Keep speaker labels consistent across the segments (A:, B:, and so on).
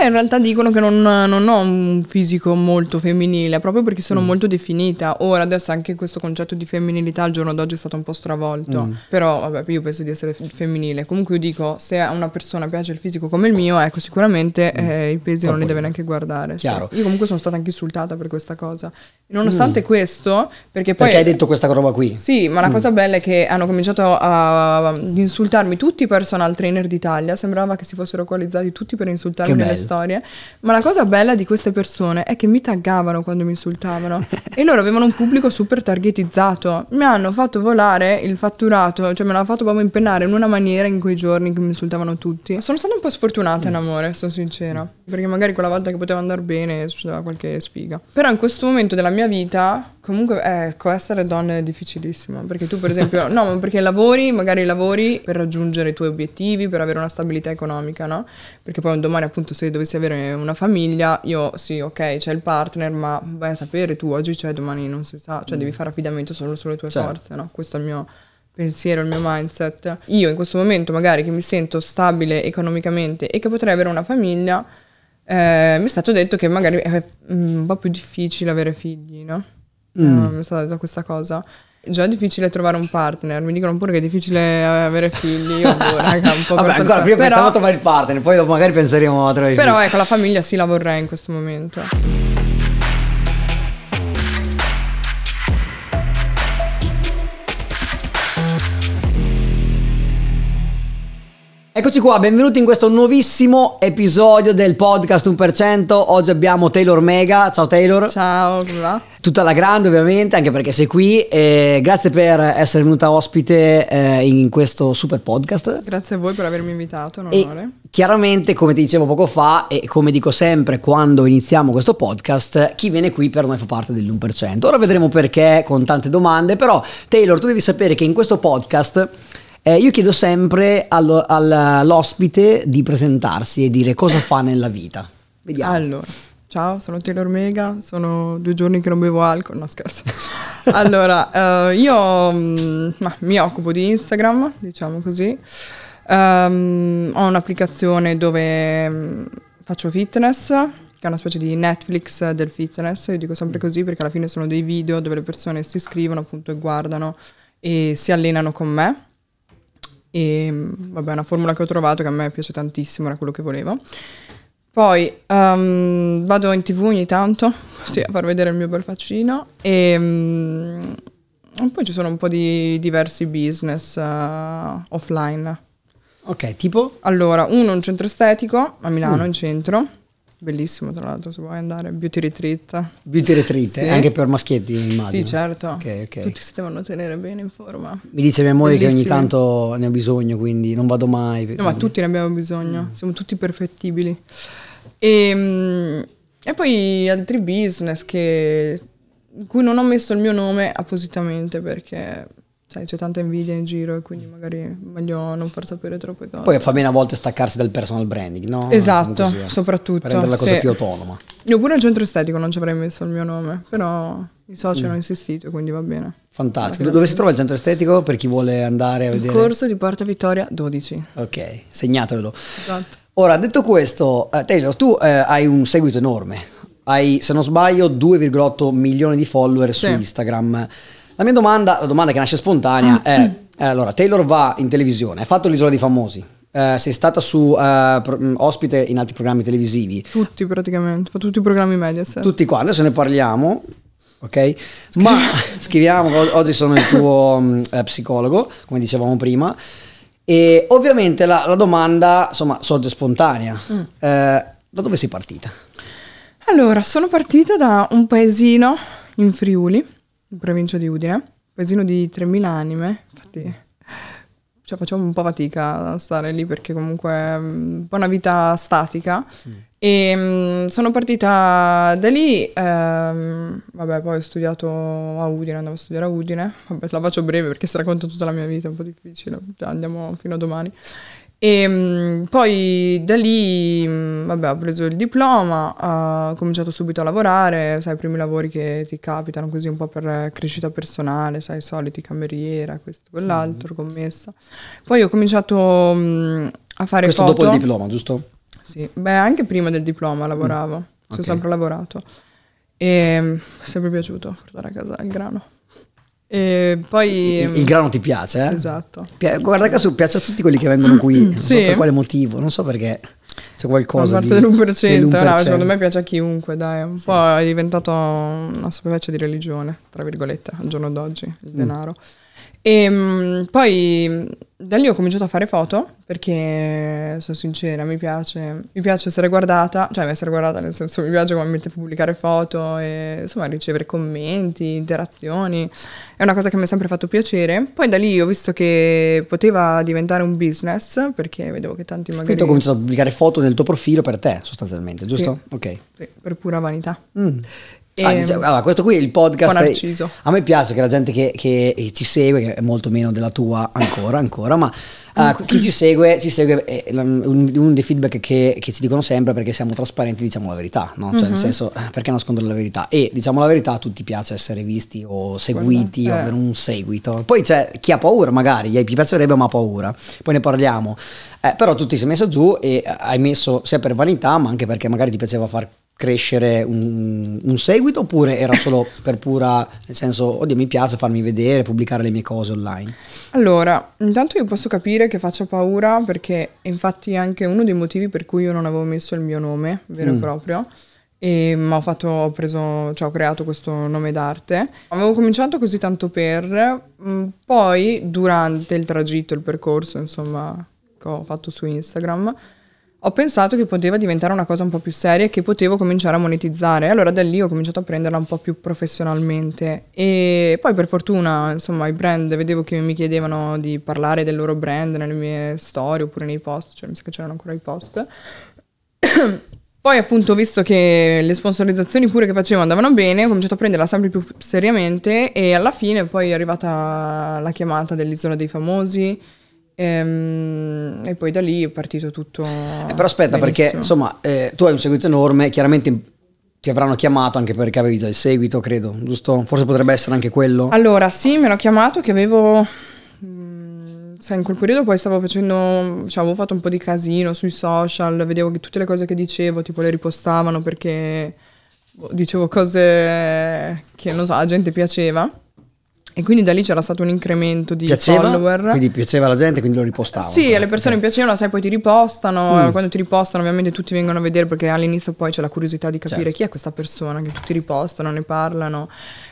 A: me in realtà dicono che non, non ho un fisico molto femminile, proprio perché sono mm. molto definita. Ora, adesso anche questo concetto di femminilità al giorno d'oggi è stato un po' stravolto. Mm. Però, vabbè, io penso di essere femminile. Comunque io dico, se a una persona piace il fisico come il mio, ecco, sicuramente mm. eh, i pesi Poi non li deve neanche guardare. Chiaro. Sì. Io comunque sono stata anche insultata per questa cosa. Nonostante mm. questo, perché poi... Perché hai detto questa
B: roba qui? Sì, ma la mm. cosa
A: bella è che hanno cominciato a, ad insultarmi tutti i personal trainer d'Italia. Sembrava che si fossero coalizzati tutti per insultarmi nelle storie. Ma la cosa bella di queste persone è che mi taggavano quando mi insultavano. e loro avevano un pubblico super targetizzato. Mi hanno fatto volare il fatturato, cioè me l'hanno fatto proprio impennare in una maniera in quei giorni che mi insultavano tutti. Sono stata un po' sfortunata in amore, sono sincera. Perché magari quella volta che poteva andare bene succedeva qualche sfiga. Però in questo momento della mia vita Comunque, ecco, essere donna è difficilissimo, perché tu per esempio, no, ma perché lavori, magari lavori per raggiungere i tuoi obiettivi, per avere una stabilità economica, no? Perché poi un domani appunto se dovessi avere una famiglia, io sì, ok, c'è il partner, ma vai a sapere tu oggi c'è, domani non si sa, cioè mm. devi fare affidamento solo sulle tue certo. forze, no? Questo è il mio pensiero, il mio mindset. Io in questo momento magari che mi sento stabile economicamente e che potrei avere una famiglia, eh, mi è stato detto che magari è mm, un po' più difficile avere figli, no? mm. Ehm, stata detta questa cosa. Già è difficile trovare un partner, mi dicono pure che è difficile avere figli. Io, boh, raga, un po' Vabbè, ancora prima però... pensavo a
B: trovare il partner, poi magari penseremo a trovare Però ecco, la
A: famiglia sì, la vorrei in questo momento.
B: Eccoci qua, benvenuti in questo nuovissimo episodio del podcast 1%. Oggi abbiamo Taylor Mega. Ciao Taylor. Ciao, come va? Tutta la grande ovviamente, anche perché sei qui. E grazie per essere venuta ospite eh, in questo super podcast.
A: Grazie a voi per avermi invitato, un onore. E
B: chiaramente, come ti dicevo poco fa e come dico sempre quando iniziamo questo podcast, chi viene qui per noi fa parte dell'1%. Ora vedremo perché con tante domande, però Taylor, tu devi sapere che in questo podcast eh, io chiedo sempre allo, all'ospite di presentarsi e dire cosa fa nella
A: vita. Vediamo. Allora, ciao, sono Taylor Mega, sono due giorni che non bevo alcol, no scherzo. allora, eh, io mm, ma, mi occupo di Instagram, diciamo così. Um, ho un'applicazione dove mm, faccio fitness, che è una specie di Netflix del fitness, io dico sempre così perché alla fine sono dei video dove le persone si iscrivono appunto e guardano e si allenano con me e vabbè, una formula che ho trovato che a me piace tantissimo, era quello che volevo. Poi um, vado in tv ogni tanto, così a far vedere il mio bel faccino e mm, um, poi ci sono un po' di diversi business uh, offline. Ok, tipo? Allora, uno un centro estetico a Milano, mm. in centro bellissimo tra l'altro se vuoi andare, beauty retreat. Beauty retreat, sì. anche per maschietti immagino. Sì certo, okay, okay. tutti si devono tenere bene in forma. Mi dice mia moglie che ogni tanto
B: ne ho bisogno quindi non vado mai. No ma
A: tutti ne abbiamo bisogno, mm. siamo tutti perfettibili. E, ehm, e poi altri business che, in cui non ho messo il mio nome appositamente perché sai, cioè, c'è tanta invidia in giro e quindi magari è meglio non far sapere troppe cose. Poi fa
B: bene a volte staccarsi dal personal branding, no? Esatto, sia, eh. soprattutto. Per rendere la cosa sì. più autonoma.
A: Io pure al centro estetico non ci avrei messo il mio nome, però i soci mm. hanno insistito, quindi va bene. Fantastico. Dove, si trova
B: il centro estetico per chi vuole andare a vedere? Il corso
A: di Porta Vittoria 12.
B: Ok, segnatevelo. Esatto. Ora, detto questo, eh, Taylor, tu eh, hai un seguito enorme. Hai, se non sbaglio, 2,8 milioni di follower sì. su Instagram. La mia domanda, la domanda che nasce spontanea ah. è, eh, allora, Taylor va in televisione, hai fatto l'isola dei famosi, eh, sei stata su eh, mm, ospite in altri programmi televisivi.
A: Tutti praticamente, tutti i programmi media. Tutti qua,
B: adesso ne parliamo, ok? Scriviamo. Ma scriviamo, oggi sono il tuo mm, eh, psicologo, come dicevamo prima, e ovviamente la, la domanda, insomma, sorge spontanea. Mm. Eh, da dove sei partita?
A: Allora, sono partita da un paesino in Friuli in provincia di Udine, paesino di 3.000 anime, infatti cioè, facciamo un po' fatica a stare lì perché comunque è mm, un po' una vita statica. Sì. Mm. E mh, mm, sono partita da lì, ehm, vabbè, poi ho studiato a Udine, andavo a studiare a Udine, vabbè, la faccio breve perché se racconto tutta la mia vita è un po' difficile, andiamo fino a domani. E mm, poi da lì, mm, vabbè, ho preso il diploma, ho cominciato subito a lavorare, sai, i primi lavori che ti capitano così un po' per crescita personale, sai, soliti, cameriera, questo, quell'altro, mhm. commessa. Poi ho cominciato mm, a fare questo foto. dopo il diploma, giusto? Sì, beh, anche prima del diploma lavoravo, mm. ci ho sempre lavorato. E mi è sempre piaciuto portare a casa il grano. E poi, il, il, mm, grano ti piace, eh? Esatto. guarda
B: caso piace a tutti quelli che vengono qui, non sì. so per quale motivo, non so perché c'è qualcosa. A parte dell'1%, secondo me
A: piace a chiunque, dai, un sì. po' è diventato una specie di religione, tra virgolette, al giorno d'oggi, il mm. denaro. E ehm, mh, poi da lì ho cominciato a fare foto perché, sono sincera, mi piace, mi piace essere guardata, cioè essere guardata nel senso mi piace come pubblicare foto e insomma ricevere commenti, interazioni, è una cosa che mi ha sempre fatto piacere. Poi da lì ho visto che poteva diventare un business perché vedevo che tanti magari... Quindi ho cominciato
B: a pubblicare foto nel tuo profilo per te sostanzialmente, giusto? Sì. Ok.
A: Sì, per pura vanità. Mm. Ah, diciamo, allora, questo
B: qui è il podcast. È, a me piace che la gente che, che, ci segue, che è molto meno della tua ancora, ancora ma uh, chi ci segue, ci segue eh, un, uno dei feedback che, che, ci dicono sempre perché siamo trasparenti, diciamo la verità, no? Cioè, mm-hmm. nel mhm. senso, eh, perché nascondere la verità? E diciamo la verità, a tutti piace essere visti o seguiti Guarda, o eh. avere un seguito. Poi c'è chi ha paura, magari, gli piacerebbe ma ha paura. Poi ne parliamo. Eh, però tu ti sei messo giù e hai messo sia per vanità, ma anche perché magari ti piaceva far crescere un, un, seguito oppure era solo per pura, nel senso, oddio mi piace farmi vedere, pubblicare le mie cose online?
A: Allora, intanto io posso capire che faccia paura perché infatti è anche uno dei motivi per cui io non avevo messo il mio nome vero mm. e proprio. E ho, fatto, ho, preso, cioè, ho creato questo nome d'arte. Avevo cominciato così tanto per, mm, poi durante il tragitto, il percorso, insomma, che ho fatto su Instagram, ho pensato che poteva diventare una cosa un po' più seria e che potevo cominciare a monetizzare. Allora da lì ho cominciato a prenderla un po' più professionalmente. E poi per fortuna, insomma, i brand, vedevo che mi chiedevano di parlare del loro brand nelle mie storie oppure nei post, cioè mi sa che c'erano ancora i post. poi appunto ho visto che le sponsorizzazioni pure che facevo andavano bene, ho cominciato a prenderla sempre più seriamente e alla fine poi è arrivata la chiamata dell'Isola dei Famosi Ehm, e, poi da lì è partito tutto. Eh, però aspetta, benissimo. perché
B: insomma, eh, tu hai un seguito enorme, chiaramente ti avranno chiamato anche perché avevi già il seguito, credo, giusto? Forse potrebbe essere anche quello. Allora,
A: sì, mi hanno chiamato che avevo mm, sai, in quel periodo poi stavo facendo, cioè avevo fatto un po' di casino sui social, vedevo che tutte le cose che dicevo, tipo le ripostavano perché boh, dicevo cose che non so, la gente piaceva. E quindi da lì c'era stato un incremento di piaceva, follower. Quindi
B: piaceva alla gente, quindi lo ripostavano. Sì, alle
A: persone okay. piacevano, sai, poi ti ripostano. Mm. Quando ti ripostano, ovviamente tutti vengono a vedere perché all'inizio poi c'è la curiosità di capire certo. chi è questa persona che tutti ripostano, ne parlano.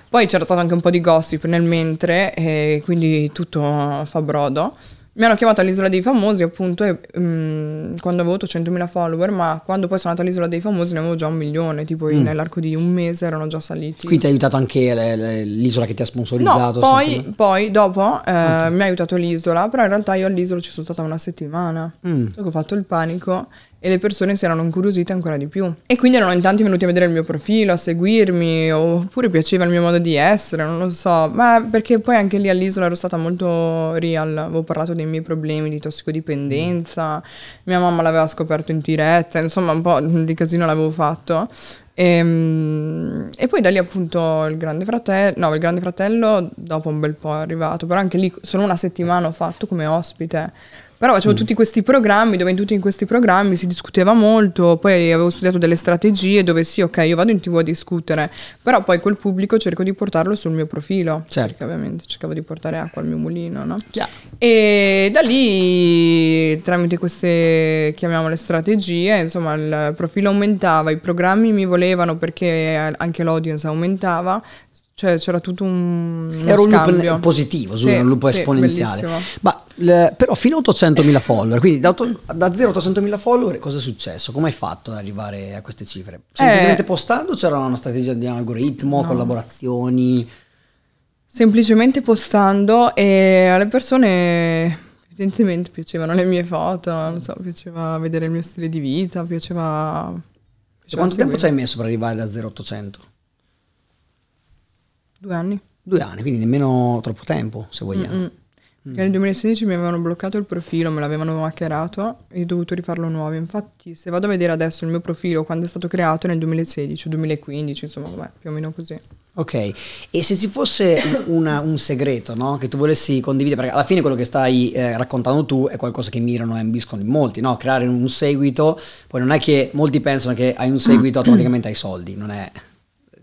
A: Poi c'era stato anche un po' di gossip nel mentre, e quindi tutto fa brodo mi hanno chiamato all'Isola dei Famosi appunto e, um, quando avevo 800.000 follower, ma quando poi sono andata all'Isola dei Famosi ne avevo già un milione, tipo mm. nell'arco di un mese erano già saliti. Quindi ti ha
B: aiutato anche le, le, l'isola che ti ha sponsorizzato? No, poi,
A: poi dopo eh, mi ha aiutato l'isola, però in realtà io all'isola ci sono stata una settimana, mm. ho fatto il panico e le persone si erano incuriosite ancora di più. E quindi erano in tanti venuti a vedere il mio profilo, a seguirmi, oppure piaceva il mio modo di essere, non lo so, ma perché poi anche lì all'isola ero stata molto real, avevo parlato dei miei problemi di tossicodipendenza, mia mamma l'aveva scoperto in diretta, insomma un po' di casino l'avevo fatto. E, ehm, e, poi da lì appunto il Grande Fratello, no, il Grande Fratello dopo un bel po' è arrivato, però anche lì solo una settimana ho fatto come ospite però facevo mm. tutti questi programmi dove in tutti questi programmi si discuteva molto, poi avevo studiato delle strategie dove sì, ok, io vado in tv a discutere, però poi quel pubblico cerco di portarlo sul mio profilo. Certo. Perché ovviamente cercavo di portare acqua al mio mulino, no? Chiaro. E da lì, tramite queste, chiamiamole strategie, insomma, il profilo aumentava, i programmi mi volevano perché anche l'audience aumentava, cioè c'era tutto un... Era un scambio. loop positivo, sì, un loop sì, esponenziale. Ma le, però
B: fino a 800.000 follower, quindi da, da 0 a 800.000 follower cosa è successo? Come hai fatto ad arrivare a queste cifre? Eh. Semplicemente eh, postando c'era una strategia di algoritmo, no. collaborazioni?
A: Semplicemente postando e alle persone evidentemente piacevano le mie foto, non so, piaceva vedere il mio stile di vita, piaceva... piaceva quanto seguire. tempo ci hai
B: messo per arrivare da 0 a 800? Due anni. Due anni, quindi nemmeno troppo tempo, se vogliamo. Mm-hmm.
A: Mm. Nel 2016 mi avevano bloccato il profilo, me l'avevano hackerato e ho dovuto rifarlo nuovo. Infatti, se vado a vedere adesso il mio profilo, quando è stato creato, nel 2016 2015, insomma, vabbè, più o meno così.
B: Ok, e se ci fosse una, un segreto no? che tu volessi condividere, perché alla fine quello che stai eh, raccontando tu è qualcosa che mirano e ambiscono in molti, no? creare un seguito, poi non è che molti pensano che hai un seguito automaticamente hai soldi, non è,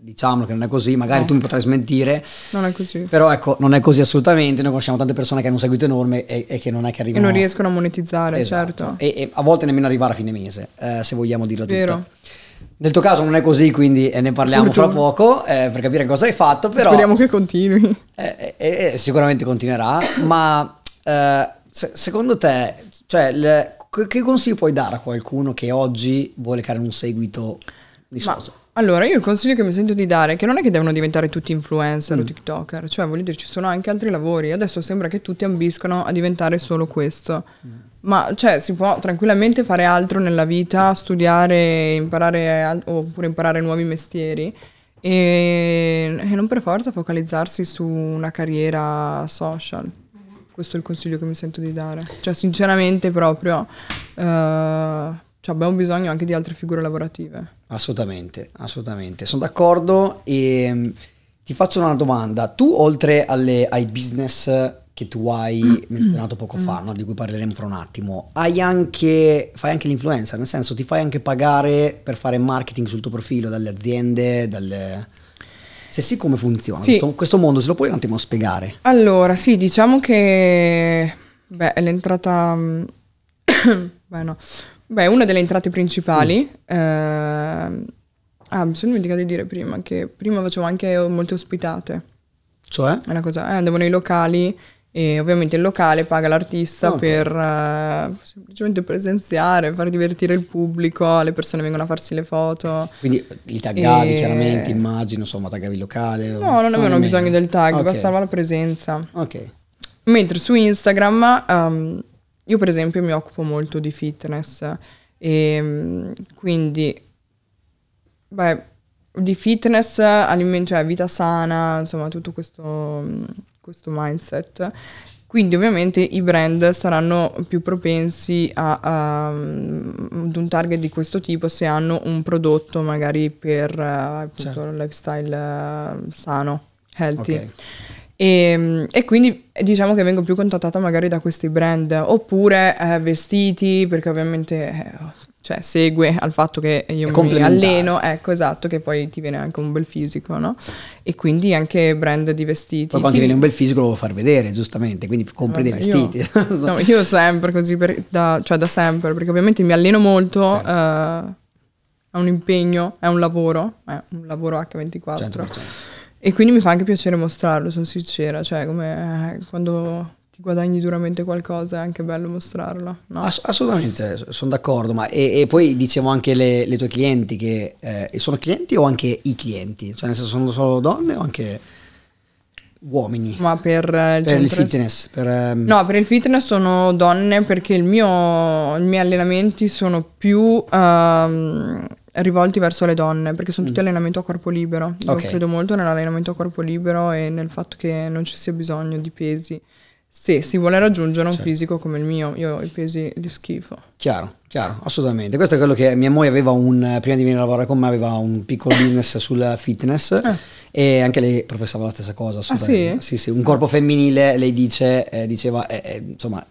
B: diciamolo che non è così, magari no. Eh. tu mi potrai smentire. Non è così. Però ecco, non è così assolutamente, noi conosciamo tante persone che hanno un seguito enorme e, e che non è che arrivano... E non riescono
A: a monetizzare, esatto. certo.
B: E, e, a volte nemmeno arrivare a fine mese, eh, se vogliamo dirlo Vero. Vero. Nel tuo caso non è così, quindi ne parliamo Purtroppo. fra poco eh, per capire cosa hai fatto. Però, Speriamo
A: che continui.
B: Eh, eh, eh, eh sicuramente continuerà, ma se, secondo te, cioè, le, che consiglio puoi dare a qualcuno che oggi vuole creare un seguito di social?
A: Allora, io il consiglio che mi sento di dare è che non è che devono diventare tutti influencer mm. o TikToker, cioè voglio dire, ci sono anche altri lavori. Adesso sembra che tutti ambiscano a diventare solo questo. Mm. Ma cioè, si può tranquillamente fare altro nella vita, studiare, imparare oppure imparare nuovi mestieri e, e non per forza focalizzarsi su una carriera social questo è il consiglio che mi sento di dare. Cioè, sinceramente, proprio eh, cioè abbiamo bisogno anche di altre figure lavorative.
B: Assolutamente, assolutamente. Sono d'accordo e mm, ti faccio una domanda. Tu oltre alle, ai business che tu hai mm-hmm. menzionato poco fa, mm-hmm. no? di cui parleremo fra un attimo, anche, fai anche l'influencer, nel senso ti fai anche pagare per fare marketing sul tuo profilo dalle aziende, dalle... Se sì, come funziona? Sì. Questo, questo, mondo se lo puoi un attimo spiegare?
A: Allora, sì, diciamo che beh, l'entrata... Mm, beh, no. Beh, una delle entrate principali. Mm. Eh, ah, mi sono dimenticata di dire prima che prima facevo anche molte ospitate. Cioè? una cosa, eh, andavo nei locali e ovviamente il locale paga l'artista okay. per uh, semplicemente presenziare, far divertire il pubblico, le persone vengono a farsi le foto.
B: Quindi li taggavi e... chiaramente, immagino, insomma, taggavi il locale? No, o... non avevano nemmeno. bisogno del tag, okay. bastava
A: la presenza. Ok. Mentre su Instagram um, io per esempio mi occupo molto di fitness e ehm, quindi, beh, di fitness, aliment- cioè vita sana, insomma tutto questo, questo mindset. Quindi ovviamente i brand saranno più propensi a, a, ad un target di questo tipo se hanno un prodotto magari per appunto certo. lifestyle sano, healthy. Okay. E, ehm, e, quindi diciamo che vengo più contattata magari da questi brand oppure eh, vestiti perché ovviamente eh, cioè, segue al fatto che io mi alleno, ecco esatto, che poi ti viene anche un bel fisico, no? E quindi anche brand di vestiti. Poi quando ti viene un
B: bel fisico lo vuoi far vedere, giustamente, quindi compri Vabbè, dei vestiti. Io, no, io
A: sempre così, per, da, cioè da sempre, perché ovviamente mi alleno molto, certo. eh, è un impegno, è un lavoro, è un lavoro H24. 100%. E quindi mi fa anche piacere mostrarlo, sono sincera, cioè come eh, quando ti guadagni duramente qualcosa è anche bello mostrarlo.
B: No? Ass- assolutamente, sono d'accordo, ma e, e poi dicevo anche le, le tue clienti che eh, sono clienti o anche i clienti? Cioè nel senso sono solo donne o anche uomini?
A: Ma per, eh, il, per il, fitness?
B: Per, ehm... No,
A: per il fitness sono donne perché il mio, i miei allenamenti sono più... Ehm, rivolti verso le donne, perché sono tutti mm. allenamento a corpo libero. Io okay. credo molto nell'allenamento a corpo libero e nel fatto che non ci sia bisogno di pesi. Se si vuole raggiungere un certo. fisico come il mio, io ho i pesi di schifo.
B: Chiaro, chiaro, assolutamente. Questo è quello che mia moglie aveva un, prima di venire a lavorare con me, aveva un piccolo business sul fitness eh. e anche lei professava la stessa cosa. Ah, sì? sì? sì, un corpo femminile, lei dice, eh, diceva, eh, eh insomma,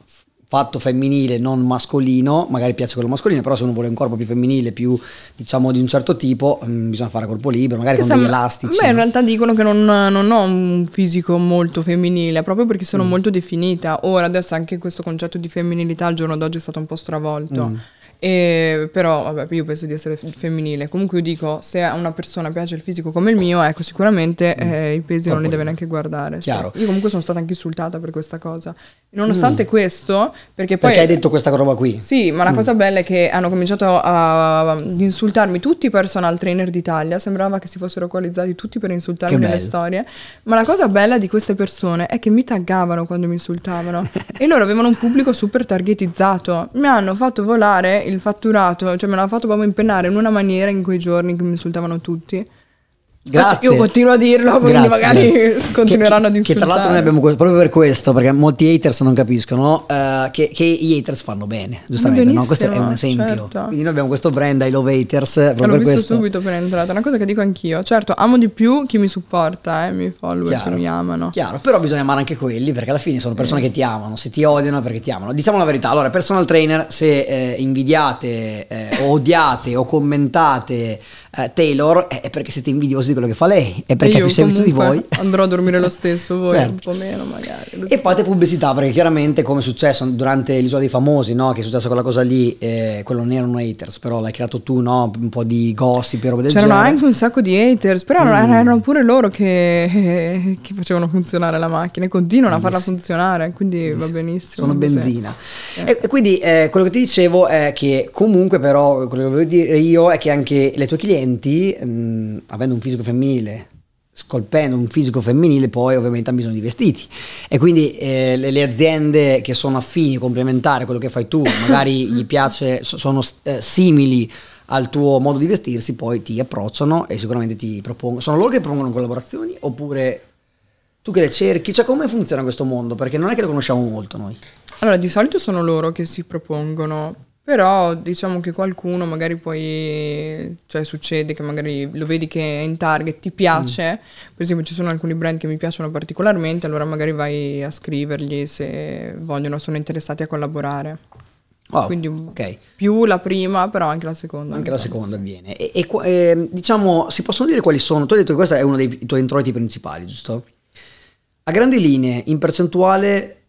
B: fatto femminile, non mascolino, magari piace quello mascolino, però se uno vuole un corpo più femminile, più diciamo di un certo tipo, mh, mm, bisogna fare corpo libero, magari che con degli elastici. Beh, in
A: realtà dicono che non, non, ho un fisico molto femminile, proprio perché sono mm. molto definita. Ora, adesso anche questo concetto di femminilità al giorno d'oggi è stato un po' stravolto. Mm e, però, vabbè, io penso di essere femminile. Comunque, io dico, se a una persona piace il fisico come il mio, ecco, sicuramente mm. eh, i pesi non li deve neanche guardare. Chiaro. Sì. Io comunque sono stata anche insultata per questa cosa. Nonostante mm. questo, perché poi... Perché hai detto questa roba qui? Sì, ma la mm. cosa bella è che hanno cominciato a, ad insultarmi tutti i personal trainer d'Italia, sembrava che si fossero coalizzati tutti per insultarmi nelle storie, ma la cosa bella di queste persone è che mi taggavano quando mi insultavano e loro avevano un pubblico super targetizzato, mi hanno fatto volare il il fatturato, cioè me l'ha fatto proprio impennare in una maniera in quei giorni che mi insultavano tutti. Grazie. Io continuo a dirlo, quindi grazie, magari grazie.
B: continueranno che, ad insultare. Che tra l'altro noi abbiamo proprio per questo, perché molti haters non capiscono uh, che, che,
A: gli haters fanno bene, giustamente, no? questo è un esempio. Certo. Quindi
B: noi abbiamo questo brand I Love Haters proprio L'ho per questo. subito
A: per entrata, una cosa che dico anch'io. Certo, amo di più chi mi supporta, eh, i miei follower chiaro, che mi amano. Chiaro,
B: però bisogna amare anche quelli, perché alla fine sono persone eh. che ti amano, se ti odiano perché ti amano. Diciamo la verità, allora personal trainer, se eh, invidiate, eh, odiate o commentate eh, Taylor eh, è perché siete invidiosi di quello che fa lei, è perché è più seguito di voi. Andrò a dormire lo stesso, voi certo. un po' meno magari. E fate pubblicità perché chiaramente come è successo durante l'isola dei famosi, no? che è successa quella cosa lì, eh, quello non erano haters, però l'hai creato tu, no? un po' di gossip e roba del C'erano genere. C'erano
A: anche un sacco di haters, però mm. erano pure loro che, eh, che, facevano funzionare la macchina e continuano a farla funzionare, quindi benissimo. va benissimo. Sono benzina.
B: Eh. E, e, quindi eh, quello che ti dicevo è che comunque però quello che volevo dire io è che anche le tue clienti talenti, mh, mm, avendo un fisico femminile, scolpendo un fisico femminile, poi ovviamente hanno bisogno di vestiti. E quindi eh, le, le, aziende che sono affini, complementari a quello che fai tu, magari gli piace, sono eh, simili al tuo modo di vestirsi, poi ti approcciano e sicuramente ti propongono. Sono loro che propongono collaborazioni oppure tu che le cerchi? Cioè come funziona questo mondo? Perché non è che lo conosciamo molto noi.
A: Allora, di solito sono loro che si propongono, però diciamo che qualcuno magari poi, cioè succede che magari lo vedi che è in target, ti piace, mm. per esempio ci sono alcuni brand che mi piacciono particolarmente, allora magari vai a scrivergli se vogliono, sono interessati a collaborare. Wow, Quindi okay. più la prima, però anche la seconda. Anche la penso. seconda avviene. E,
B: e eh, diciamo, si possono dire quali sono? Tu hai detto che questo è uno dei tuoi introiti principali, giusto? A grandi linee, in percentuale,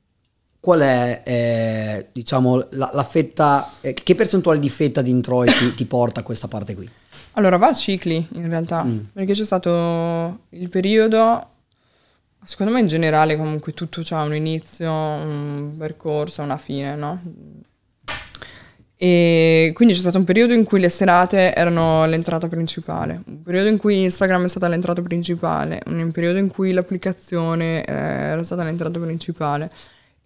B: qual è eh, diciamo, la, la, fetta, eh, che percentuale di fetta di introiti ti porta a questa parte qui?
A: Allora va a cicli in realtà, mm. perché c'è stato il periodo, secondo me in generale comunque tutto ha un inizio, un percorso, una fine, no? E quindi c'è stato un periodo in cui le serate erano l'entrata principale, un periodo in cui Instagram è stata l'entrata principale, un periodo in cui l'applicazione eh, era stata l'entrata principale.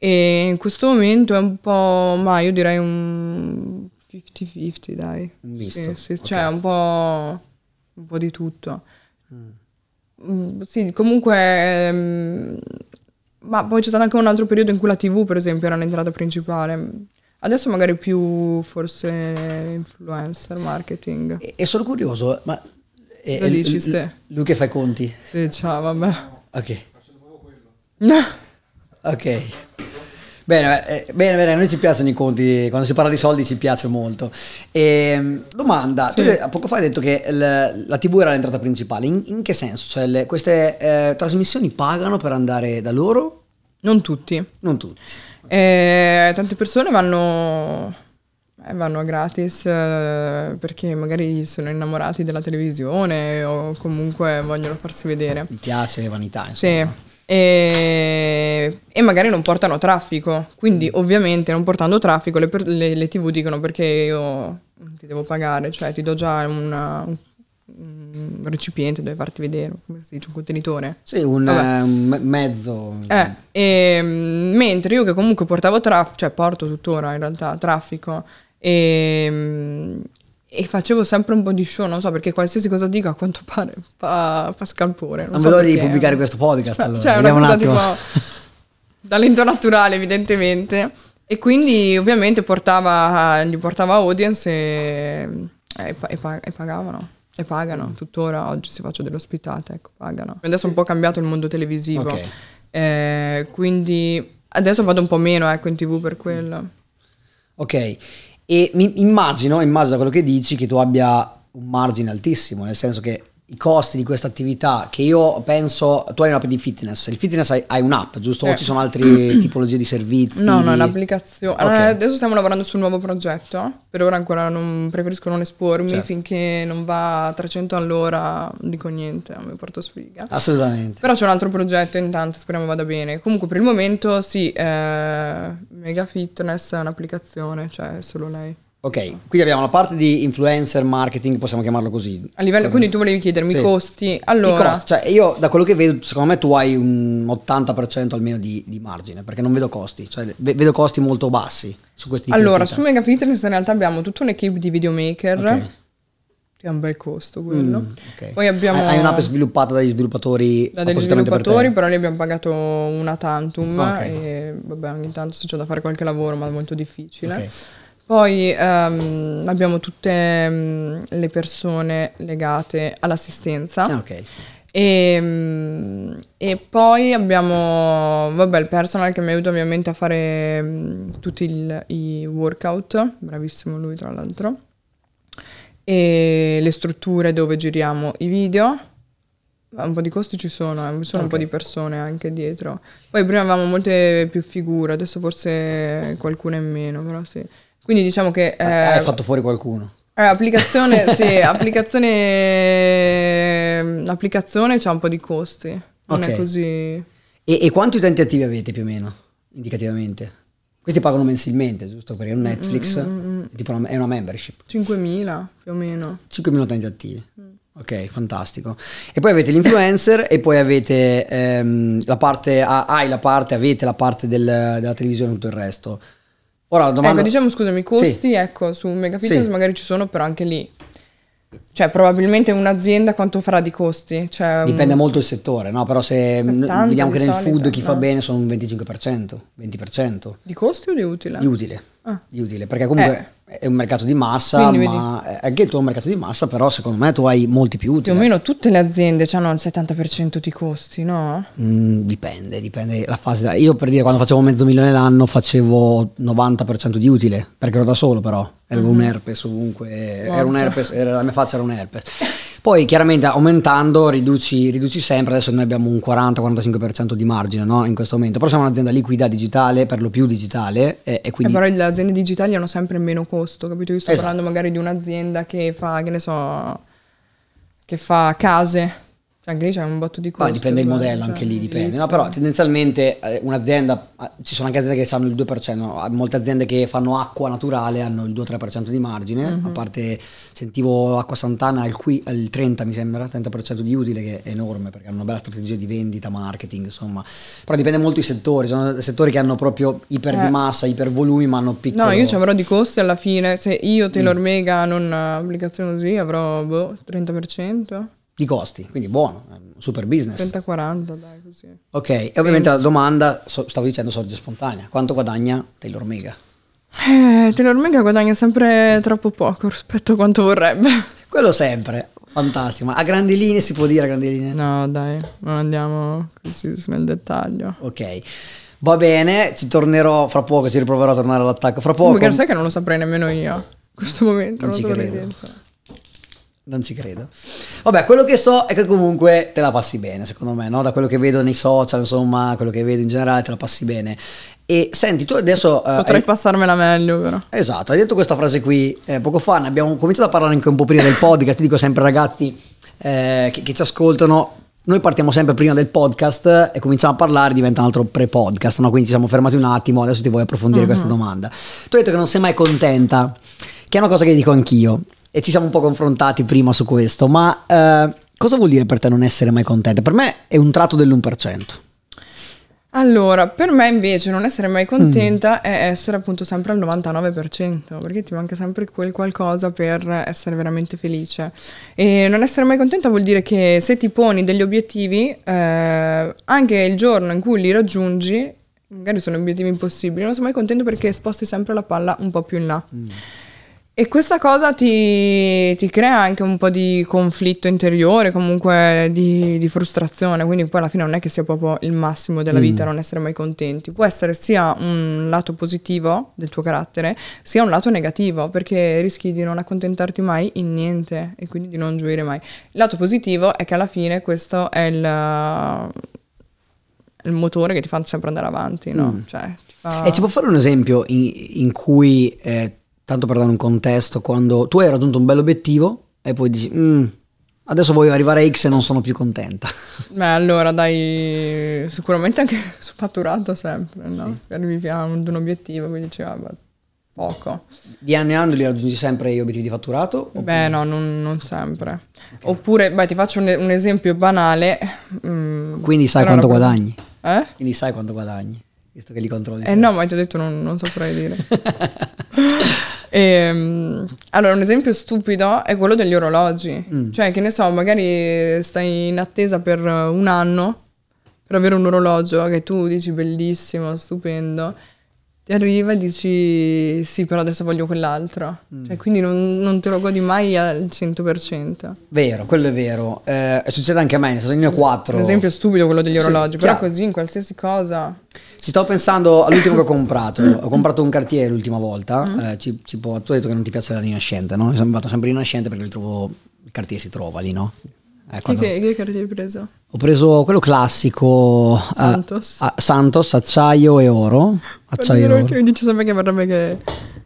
A: E in questo momento è un po', ma io direi un 50-50, dai. Un misto. Sì, sì, cioè, okay. Cioè un po', un po', di tutto.
B: Mm.
A: mm sì, comunque... Ehm, ma poi c'è stato anche un altro periodo in cui la TV, per esempio, era l'entrata principale. Adesso magari più forse influencer marketing. E, e sono curioso, ma... E, eh, Lo eh, dici l- te?
B: Lui che fa i conti?
A: Sì, ciao, vabbè.
B: Ok. Faccio proprio quello. No. Ok.
A: Bene, eh, bene, bene, a noi ci piacciono
B: i conti, quando si parla di soldi ci piace molto. E, ehm, domanda, sì. tu poco fa hai detto che l, la TV era l'entrata principale, in, in che senso? Cioè le, queste eh, trasmissioni pagano
A: per andare da loro? Non tutti. Non tutti. Eh, tante persone vanno, eh, vanno gratis eh, perché magari sono innamorati della televisione o comunque vogliono farsi vedere. Mi piace vanità, insomma. Sì. E, e, magari non portano traffico. Quindi, mm. ovviamente, non portando traffico, le, le, le TV dicono perché io non ti devo pagare, cioè ti do già una, un recipiente dove farti vedere, come si dice, un contenitore. Sì, un, eh,
B: un mezzo. Eh,
A: e, mm, mentre io che comunque portavo traffico, cioè porto tuttora in realtà traffico, e, mm, e facevo sempre un po' di show, non so perché qualsiasi cosa dico a quanto pare fa, fa scalpore. Non, non so vedo di pubblicare questo
B: podcast. Cioè, allora. Cioè, Vediamo una cosa un
A: tipo talento naturale, evidentemente. E quindi, ovviamente, portava, gli portava audience e, e, e pagavano. E pagano, mm. tuttora oggi si faccio delle ospitate, ecco, pagano. Adesso è un po' cambiato il mondo televisivo, okay. eh, quindi adesso vado un po' meno ecco, in tv per quello.
B: Ok, e mi immagino, immagino da quello che dici, che tu abbia un margine altissimo, nel senso che i costi di questa attività che io penso tu hai un'app di fitness il fitness hai, hai un'app giusto eh. o ci sono altre tipologie di servizi no no
A: un'applicazione okay. allora, adesso stiamo lavorando sul nuovo progetto per ora ancora non, preferisco non espormi certo. finché non va a 300 all'ora non dico niente non mi porto sfiga
B: assolutamente
A: però c'è un altro progetto intanto speriamo vada bene comunque per il momento sì eh, Mega Fitness è un'applicazione cioè solo lei
B: Ok, quindi abbiamo la parte di influencer marketing, possiamo chiamarlo così.
A: A livello, quindi tu volevi chiedermi sì. i costi. Allora... I costi,
B: cioè io da quello che vedo, secondo me tu hai un 80% almeno di, di margine, perché non vedo costi, cioè vedo costi molto bassi su questi Allora, su
A: Mega Fitness in realtà abbiamo tutta un'equipe di videomaker, okay è un bel costo quello. Mm, okay. Poi abbiamo. Hai un'app sviluppata dagli sviluppatori. Da degli sviluppatori, per però lì abbiamo pagato una tantum. Okay. E vabbè, ogni tanto se c'è da fare qualche lavoro, ma è molto difficile. Ok. Poi um, abbiamo tutte um, le persone legate all'assistenza. Ah, E, mm, e, poi abbiamo vabbè, il personal che mi aiuta ovviamente a fare mm, tutti il, i workout, bravissimo lui tra l'altro, e le strutture dove giriamo i video. Un po' di costi ci sono, ci eh, sono okay. un po' di persone anche dietro. Poi prima avevamo molte più figure, adesso forse qualcuna in meno, però sì. Quindi diciamo che... Eh, Hai eh, fatto fuori qualcuno. Eh, applicazione, sì, applicazione, applicazione c'ha un po' di costi, non okay. è così... E,
B: e, quanti utenti attivi avete più o meno, indicativamente? Questi pagano mensilmente, giusto? Perché un mm, mm, Netflix mm, mm, è, mm. una, è una membership.
A: 5.000 più o meno.
B: 5.000 utenti attivi. Mm. Ok, fantastico. E poi avete l'influencer e poi avete ehm, la parte, ah, hai la parte, avete la parte del, della televisione e tutto il resto. Ora la domanda... Ecco, diciamo, scusami, i costi, sì.
A: ecco, su Megafitness sì. magari ci sono, però anche lì... Cioè, probabilmente un'azienda quanto farà di costi? Cioè, Dipende un... molto
B: il settore, no? Però se vediamo che nel solito, food chi no. fa eh. bene sono un 25%, 20%.
A: Di costi o di utile? Di utile. Ah.
B: Di utile, perché comunque... Eh è un mercato di massa, Quindi, ma vedi. anche il tuo mercato di massa, però secondo me tu hai molti più utili. Più o
A: meno tutte le aziende hanno il 70% di costi, no?
B: Mm, dipende, dipende la fase. Io per dire quando facevo mezzo milione l'anno facevo 90% di utile, perché ero da solo però, avevo mm. un herpes ovunque, era un herpes, era, la mia faccia era un herpes. Poi chiaramente aumentando riduci, riduci sempre, adesso noi abbiamo un 40-45% di margine no? in questo momento, però siamo un'azienda liquida digitale, per lo più digitale. E, e quindi... eh, però
A: le aziende digitali hanno sempre meno costo, capito? Io sto esatto. parlando magari di un'azienda che fa, che ne so, che fa case cioè, anche lì c'è un botto di costo. No, dipende il modello, anche lì dipende. No, però
B: tendenzialmente eh, un'azienda, eh, ci sono anche aziende che hanno il 2%, molte aziende che fanno acqua naturale hanno il 2-3% di margine, mm-hmm. a mhm. parte sentivo Acqua Sant'Anna al, al 30 mi sembra, 30% di utile che è enorme perché hanno una bella strategia di vendita, marketing, insomma. Però dipende molto i settori, sono settori che hanno proprio iper eh. di massa, iper volumi ma hanno piccolo... No, io ci
A: avrò di costi alla fine, se io Taylor mm. Mega non eh, applicazione così avrò boh, 30%
B: di costi, quindi buono, eh, super business.
A: 30-40, dai, così.
B: Ok, e ovviamente la domanda, stavo dicendo, sorge spontanea. Quanto guadagna Taylor Mega?
A: Eh, Taylor Mega guadagna sempre troppo poco rispetto a quanto vorrebbe. Quello sempre,
B: fantastico. Ma a grandi linee si può dire a grandi linee? No, dai, non andiamo così nel dettaglio. Ok. Va bene, ci tornerò fra poco, ci riproverò a tornare all'attacco fra poco. Perché sai
A: che non lo saprei nemmeno io. In questo momento non, non ci credo. Dire. Non ci credo.
B: Vabbè, quello che so è che comunque te la passi bene, secondo me, no? Da quello che vedo nei social, insomma, quello che vedo in generale, te la passi bene. E senti, tu adesso... Eh, Potrei hai... passarmela meglio, però. Esatto, hai detto questa frase qui eh, poco fa, ne abbiamo cominciato a parlare anche un po' prima del podcast, ti dico sempre ragazzi eh, che, che ci ascoltano, noi partiamo sempre prima del podcast e cominciamo a parlare, diventa un altro pre-podcast, no? quindi ci siamo fermati un attimo, adesso ti voglio approfondire uh-huh. questa mhm. domanda. Tu hai detto che non sei mai contenta, che è una cosa che dico anch'io, e ci siamo un po' confrontati prima su questo, ma eh, cosa vuol dire per te non essere mai contenta? Per me è un tratto dell'1%.
A: Allora, per me invece non essere mai mm. contenta mm. è essere appunto sempre al 99%, perché ti manca sempre quel qualcosa per essere veramente felice. E non essere mai contenta vuol dire che se ti poni degli obiettivi, eh, anche il giorno in cui li raggiungi, magari sono obiettivi impossibili, non sono mai contento perché sposti sempre la palla un po' più in là. Mm. E questa cosa ti, ti, crea anche un po' di conflitto interiore, comunque di, di, frustrazione, quindi poi alla fine non è che sia proprio il massimo della vita mm. non essere mai contenti. Può essere sia un lato positivo del tuo carattere, sia un lato negativo, perché rischi di non accontentarti mai in niente e quindi di non gioire mai. Il lato positivo è che alla fine questo è il, il motore che ti fa sempre andare avanti, no? Mm. Cioè, fa... E ci
B: può fare un esempio in, in cui... Eh, tanto per dare un contesto, quando tu hai raggiunto un bello obiettivo e poi dici, mm, adesso voglio arrivare a X e non sono più contenta.
A: Beh, allora dai, sicuramente anche su fatturato sempre, no? Sì. Arrivi ad un obiettivo, quindi dici, ah, vabbè, poco.
B: Di anno in anno li raggiungi sempre gli obiettivi di fatturato? Oppure?
A: Beh, no, non, non sempre. Okay. Oppure, beh, ti faccio un, un esempio banale. Mm, quindi sai quanto la... guadagni? Eh?
B: Quindi sai quanto guadagni, visto che li controlli. Eh sempre.
A: no, ma ti ho detto non, non saprei dire. E, ehm, allora, un esempio stupido è quello degli orologi. Mm. Cioè, che ne so, magari stai in attesa per eh, un anno per avere un orologio che tu dici bellissimo, stupendo ti arriva e dici sì, però adesso voglio quell'altro. Mm. Cioè, quindi non, non, te lo godi mai al 100%.
B: Vero, quello è vero. Eh, succede anche a me, nel senso, io ne ho quattro. Un esempio stupido quello degli orologi, sì, però chiaro.
A: così in qualsiasi cosa.
B: Ci stavo pensando all'ultimo che ho comprato. ho comprato un Cartier l'ultima volta. Mm. Eh, ci, ci può, tu hai detto che non ti piace la rinascente, no? Mi Sono andato sempre rinascente perché li trovo il Cartier si trova lì, no? Eh,
A: che, che, che hai preso?
B: Ho preso quello classico eh, Santos, uh, Santos acciaio e oro. Acciaio e oro.
A: Mi dice sempre che vorrebbe che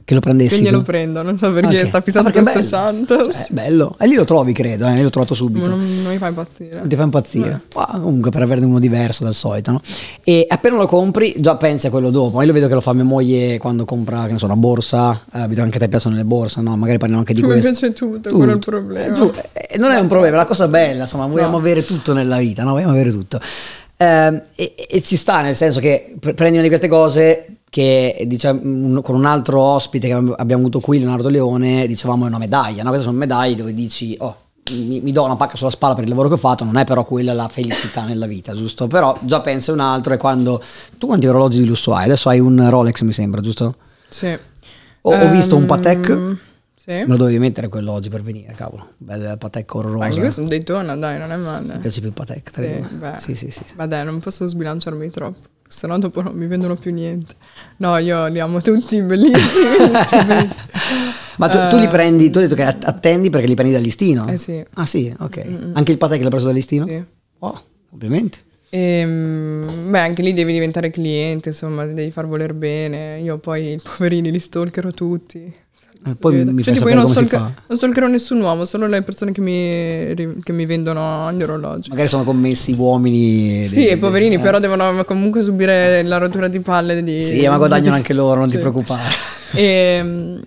B: che lo prendessi. Che glielo
A: prendo, non so perché okay. sta fissato ah, questo santo. Cioè, eh, è
B: bello. E lì lo trovi, credo, eh? l'ho trovato subito. Non,
A: non, mi fa impazzire. Non ti
B: fa impazzire. Ah, comunque per averne uno diverso dal solito, no? E appena lo compri, già pensi a quello dopo. Io lo vedo che lo fa mia moglie quando compra, che ne so, una borsa. Eh, vedo anche a te piacciono le borse, no? Magari parliamo anche di mi questo. Mi piace
A: tutto, tutto. quello è il problema. Eh, giù,
B: eh, non è un problema, è la cosa bella, insomma, vogliamo no. avere tutto nella vita, no? Vogliamo avere tutto. Ehm, e, e, ci sta nel senso che prendi una di queste cose che diciamo, con un altro ospite che abbiamo avuto qui, Leonardo Leone, dicevamo è una medaglia, no? queste sono medaglie dove dici oh, mi, mi, do una pacca sulla spalla per il lavoro che ho fatto, non è però quella la felicità nella vita, giusto? Però già pensa un altro è quando tu quanti orologi di lusso hai? Adesso hai un Rolex mi sembra, giusto?
A: Sì. Ho, um, ho visto un Patek ehm, sì. Me lo dovevi
B: mettere quello oggi per venire, cavolo. Bella patecca orrorosa. Anche questo
A: è un Daytona, dai, non è male. Mi piace più patecca, sì, sì, sì, sì, sì. Vabbè, non posso sbilanciarmi troppo, se no dopo non mi vendono più niente. No, io li amo tutti, bellissimi. Ma tu, uh, tu, li eh.
B: prendi, tu hai detto che attendi perché li prendi da listino? Eh sì. Ah sì, ok. Mm-mm. Anche il Patek l'ha preso da listino? Sì. Oh, ovviamente.
A: E, ehm, beh, anche lì devi diventare cliente, insomma, devi far voler bene. Io poi, poverini, li stalkerò tutti. Eh, poi cioè, mi cioè, tipo, io non, stalker- stalkerò nessun uomo, solo le persone che mi, che mi, vendono gli orologi. Magari sono
B: commessi uomini. Sì, dei, poverini, dei, eh. però
A: devono comunque subire la rottura di palle. Di, sì, ma guadagnano anche loro, non sì. ti preoccupare. E, ehm,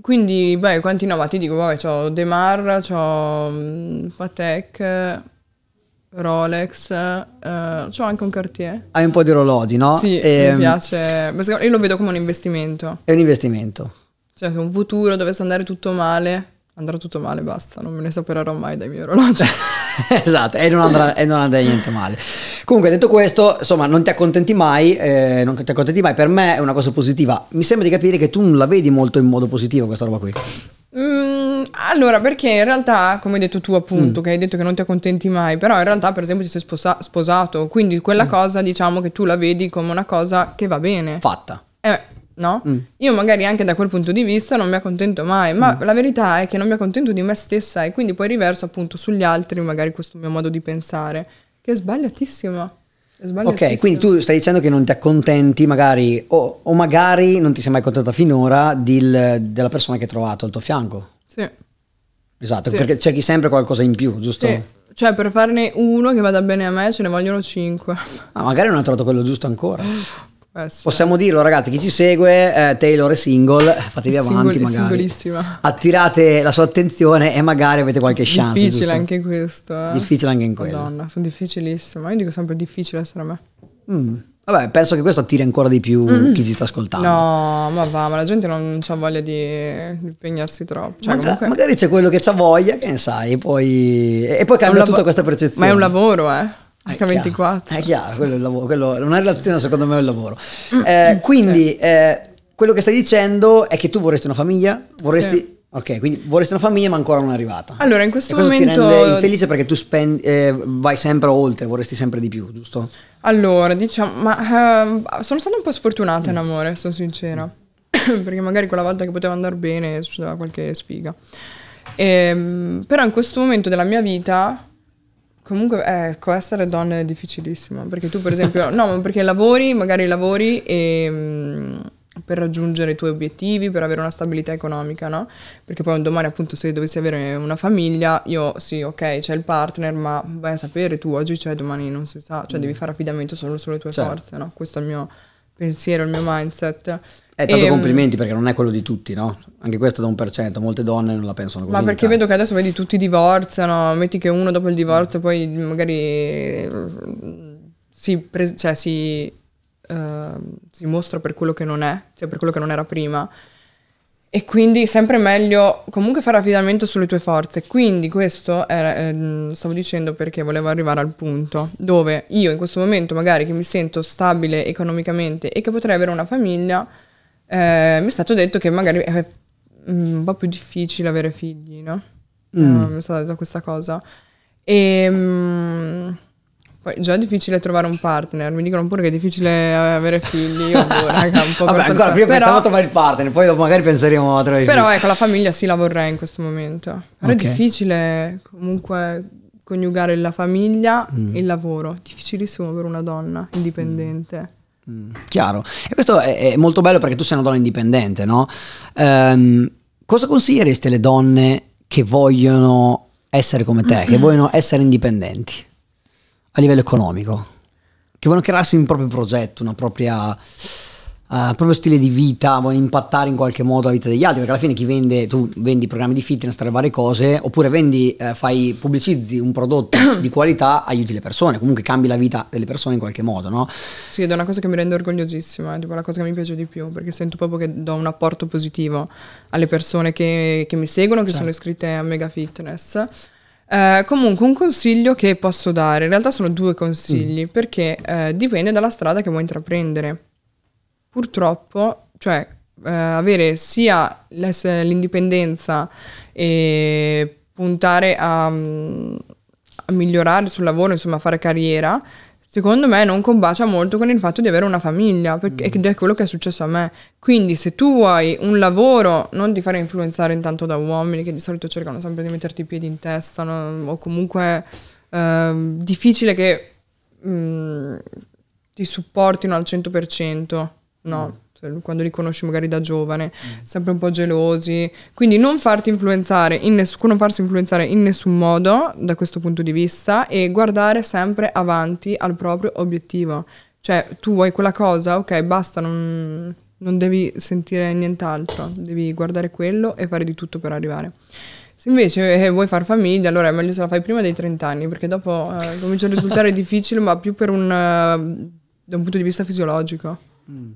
A: quindi, beh, quanti no? Ma ti dico, vabbè, c'ho De Marra, ho mm, Patek. Rolex, eh, ho anche un Cartier.
B: Hai un po' di orologi, no? Sì, e, mi ehm,
A: piace. Io lo vedo come un investimento.
B: È un investimento.
A: Cioè, se un futuro dovesse andare tutto male, andrà tutto male, basta, non me ne saperò mai dai miei orologi.
B: esatto, e non, andrà, e non andrà niente male. Comunque, detto questo, insomma, non ti accontenti mai, eh, non ti accontenti mai, per me è una cosa positiva. Mi sembra di capire che tu non la vedi molto in modo positivo questa roba qui.
A: Mm, allora, perché in realtà, come hai detto tu appunto, mm. che hai detto che non ti accontenti mai, però in realtà per esempio ti sei sposa- sposato, quindi quella mm. cosa diciamo che tu la vedi come una cosa che va bene. Fatta. Eh, no? Mm. Io magari anche da quel punto di vista non mi accontento mai, ma mm. la verità è che non mi accontento di me stessa e quindi poi riverso appunto sugli altri magari questo mio modo di pensare, che è sbagliatissimo. È sbagliatissimo. Ok,
B: quindi tu stai dicendo che non ti accontenti magari o, o magari non ti sei mai accontentata finora di, della persona che hai trovato al tuo fianco. Sì. Esatto, sì. perché cerchi sempre qualcosa in più, giusto? Sì.
A: Cioè, per farne uno che vada bene a me ce ne vogliono cinque.
B: Ah, magari non hai trovato quello giusto ancora. Essere. Possiamo dirlo, ragazzi, chi ci segue, eh, Taylor è single, eh, fatevi è avanti magari. Singolissima. Attirate la sua attenzione e magari avete qualche chance. Difficile giusto? anche questo. Eh? Difficile anche in quello.
A: Madonna, sono difficilissima. Io dico sempre difficile essere a me.
B: Mm. Vabbè, penso che questo attiri ancora di più mm. chi si sta ascoltando.
A: No, ma va, ma la gente non ha voglia di impegnarsi troppo. Cioè, Maga comunque... Magari c'è quello
B: che ha voglia, che ne sai, poi... e poi cambia tutta questa percezione. Ma è un
A: lavoro, eh. H24. Chiaro, è chiaro,
B: quello è il lavoro, quello, una relazione secondo me è il lavoro. Mm. Eh, mm, quindi eh, quello che stai dicendo è che tu vorresti una famiglia, vorresti... Sì. Ok, quindi vorresti una famiglia ma ancora non è arrivata.
A: Allora, in questo e questo momento... ti rende infelice
B: perché tu spendi, eh, vai sempre oltre, vorresti sempre di più, giusto?
A: Allora, diciamo, ma eh, sono stata un po' sfortunata mm. in amore, sono sincera. Mm. perché magari quella volta che poteva andare bene succedeva qualche sfiga. E, ehm, però in questo momento della mia vita Comunque, ecco, essere donna è difficilissimo, perché tu per esempio, no, perché lavori, magari lavori e, ehm, mh, per raggiungere i tuoi obiettivi, per avere una stabilità economica, no? Perché poi un domani appunto se dovessi avere una famiglia, io sì, ok, c'è il partner, ma vai a sapere tu oggi c'è, domani non si sa, cioè mm. devi fare affidamento solo sulle tue certo. forze, no? Questo è il mio pensiero, il mio mindset eh, tanto e, ehm, complimenti
B: perché non è quello di tutti, no? Anche questo da un per cento, molte donne non la pensano così. Ma perché
A: cioè. vedo che adesso vedi tutti divorziano, metti che uno dopo il divorzio mm. poi magari si, pre- cioè si, uh, si mostra per quello che non è, cioè per quello che non era prima. E quindi sempre meglio comunque fare affidamento sulle tue forze. Quindi questo è, eh, stavo dicendo perché volevo arrivare al punto dove io in questo momento magari che mi sento stabile economicamente e che potrei avere una famiglia, eh, mi è stato detto che magari è mm, un po' più difficile avere figli, no? Mm. Eh, mi è stata detta questa cosa. E ehm, poi già è difficile trovare un partner, mi dicono pure che è difficile avere figli, io boh, raga, un po' Vabbè, ancora prima però, pensavo a trovare il
B: partner, poi dopo magari penseremo a trovare Però ecco, la
A: famiglia sì, la vorrei in questo momento. Però okay. è difficile comunque coniugare la famiglia mm. e il lavoro, difficilissimo per una donna indipendente. Mm. Mm.
B: Chiaro. E questo è, è, molto bello perché tu sei una donna indipendente, no? Ehm, cosa consiglieresti alle donne che vogliono essere come te, che vogliono essere indipendenti a livello economico, che vogliono crearsi un proprio progetto, una propria Uh, proprio stile di vita, vogliono impattare in qualche modo la vita degli altri, perché alla fine chi vende, tu vendi programmi di fitness, tra le varie cose, oppure vendi, eh, fai, pubblicizzi un prodotto di qualità, aiuti le persone, comunque cambi la vita delle persone in qualche modo, no?
A: Sì, ed è una cosa che mi rende orgogliosissima, è tipo la cosa che mi piace di più, perché sento proprio che do un apporto positivo alle persone che, che mi seguono, che certo. sono iscritte a Mega Fitness. Uh, comunque un consiglio che posso dare, in realtà sono due consigli, mm. perché uh, dipende dalla strada che vuoi intraprendere purtroppo, cioè, eh, avere sia l'indipendenza e puntare a, mm, a migliorare sul lavoro, insomma, a fare carriera, secondo me non combacia molto con il fatto di avere una famiglia, perché mm. è quello che è successo a me. Quindi se tu vuoi un lavoro, non ti fare influenzare intanto da uomini che di solito cercano sempre di metterti i piedi in testa, no? o comunque eh, difficile che mh, mm, ti supportino al 100% no? Cioè, quando li conosci magari da giovane, mm. sempre un po' gelosi. Quindi non farti influenzare in ness- non farsi influenzare in nessun modo da questo punto di vista e guardare sempre avanti al proprio obiettivo. Cioè, tu vuoi quella cosa, ok, basta, non, non devi sentire nient'altro, devi guardare quello e fare di tutto per arrivare. Se invece eh, vuoi far famiglia, allora è meglio se la fai prima dei 30 anni, perché dopo eh, comincia a risultare difficile, ma più un, uh, da un punto di vista fisiologico. Mm.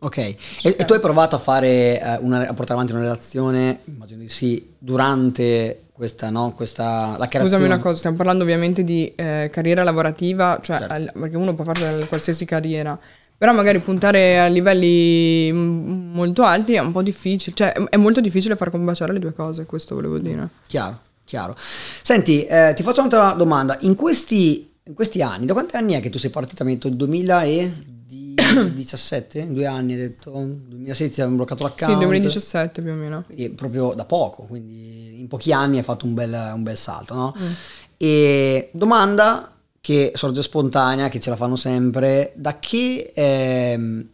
B: Ok, e, e, tu hai provato a, fare, eh, una, a portare avanti una relazione, immagino di sì, durante questa, no?
A: Questa, la creazione. Scusami una cosa, stiamo parlando ovviamente di eh, carriera lavorativa, cioè certo. al, perché uno può fare qualsiasi carriera, però magari puntare a livelli m- molto alti è un po' difficile, cioè è molto difficile far combaciare le due cose, questo volevo mm, dire. Chiaro, chiaro.
B: Senti, eh, ti faccio un'altra domanda, in questi, in questi anni, da quanti anni è che tu sei partita? Mi hai detto 2000 e... 2017, due anni, hai detto, 2016 abbiamo bloccato l'account. Sì, 2017 più o meno. E proprio da poco, quindi in pochi anni hai fatto un bel, un bel salto, no? Mm. E domanda che sorge spontanea, che ce la fanno sempre, da che... Eh,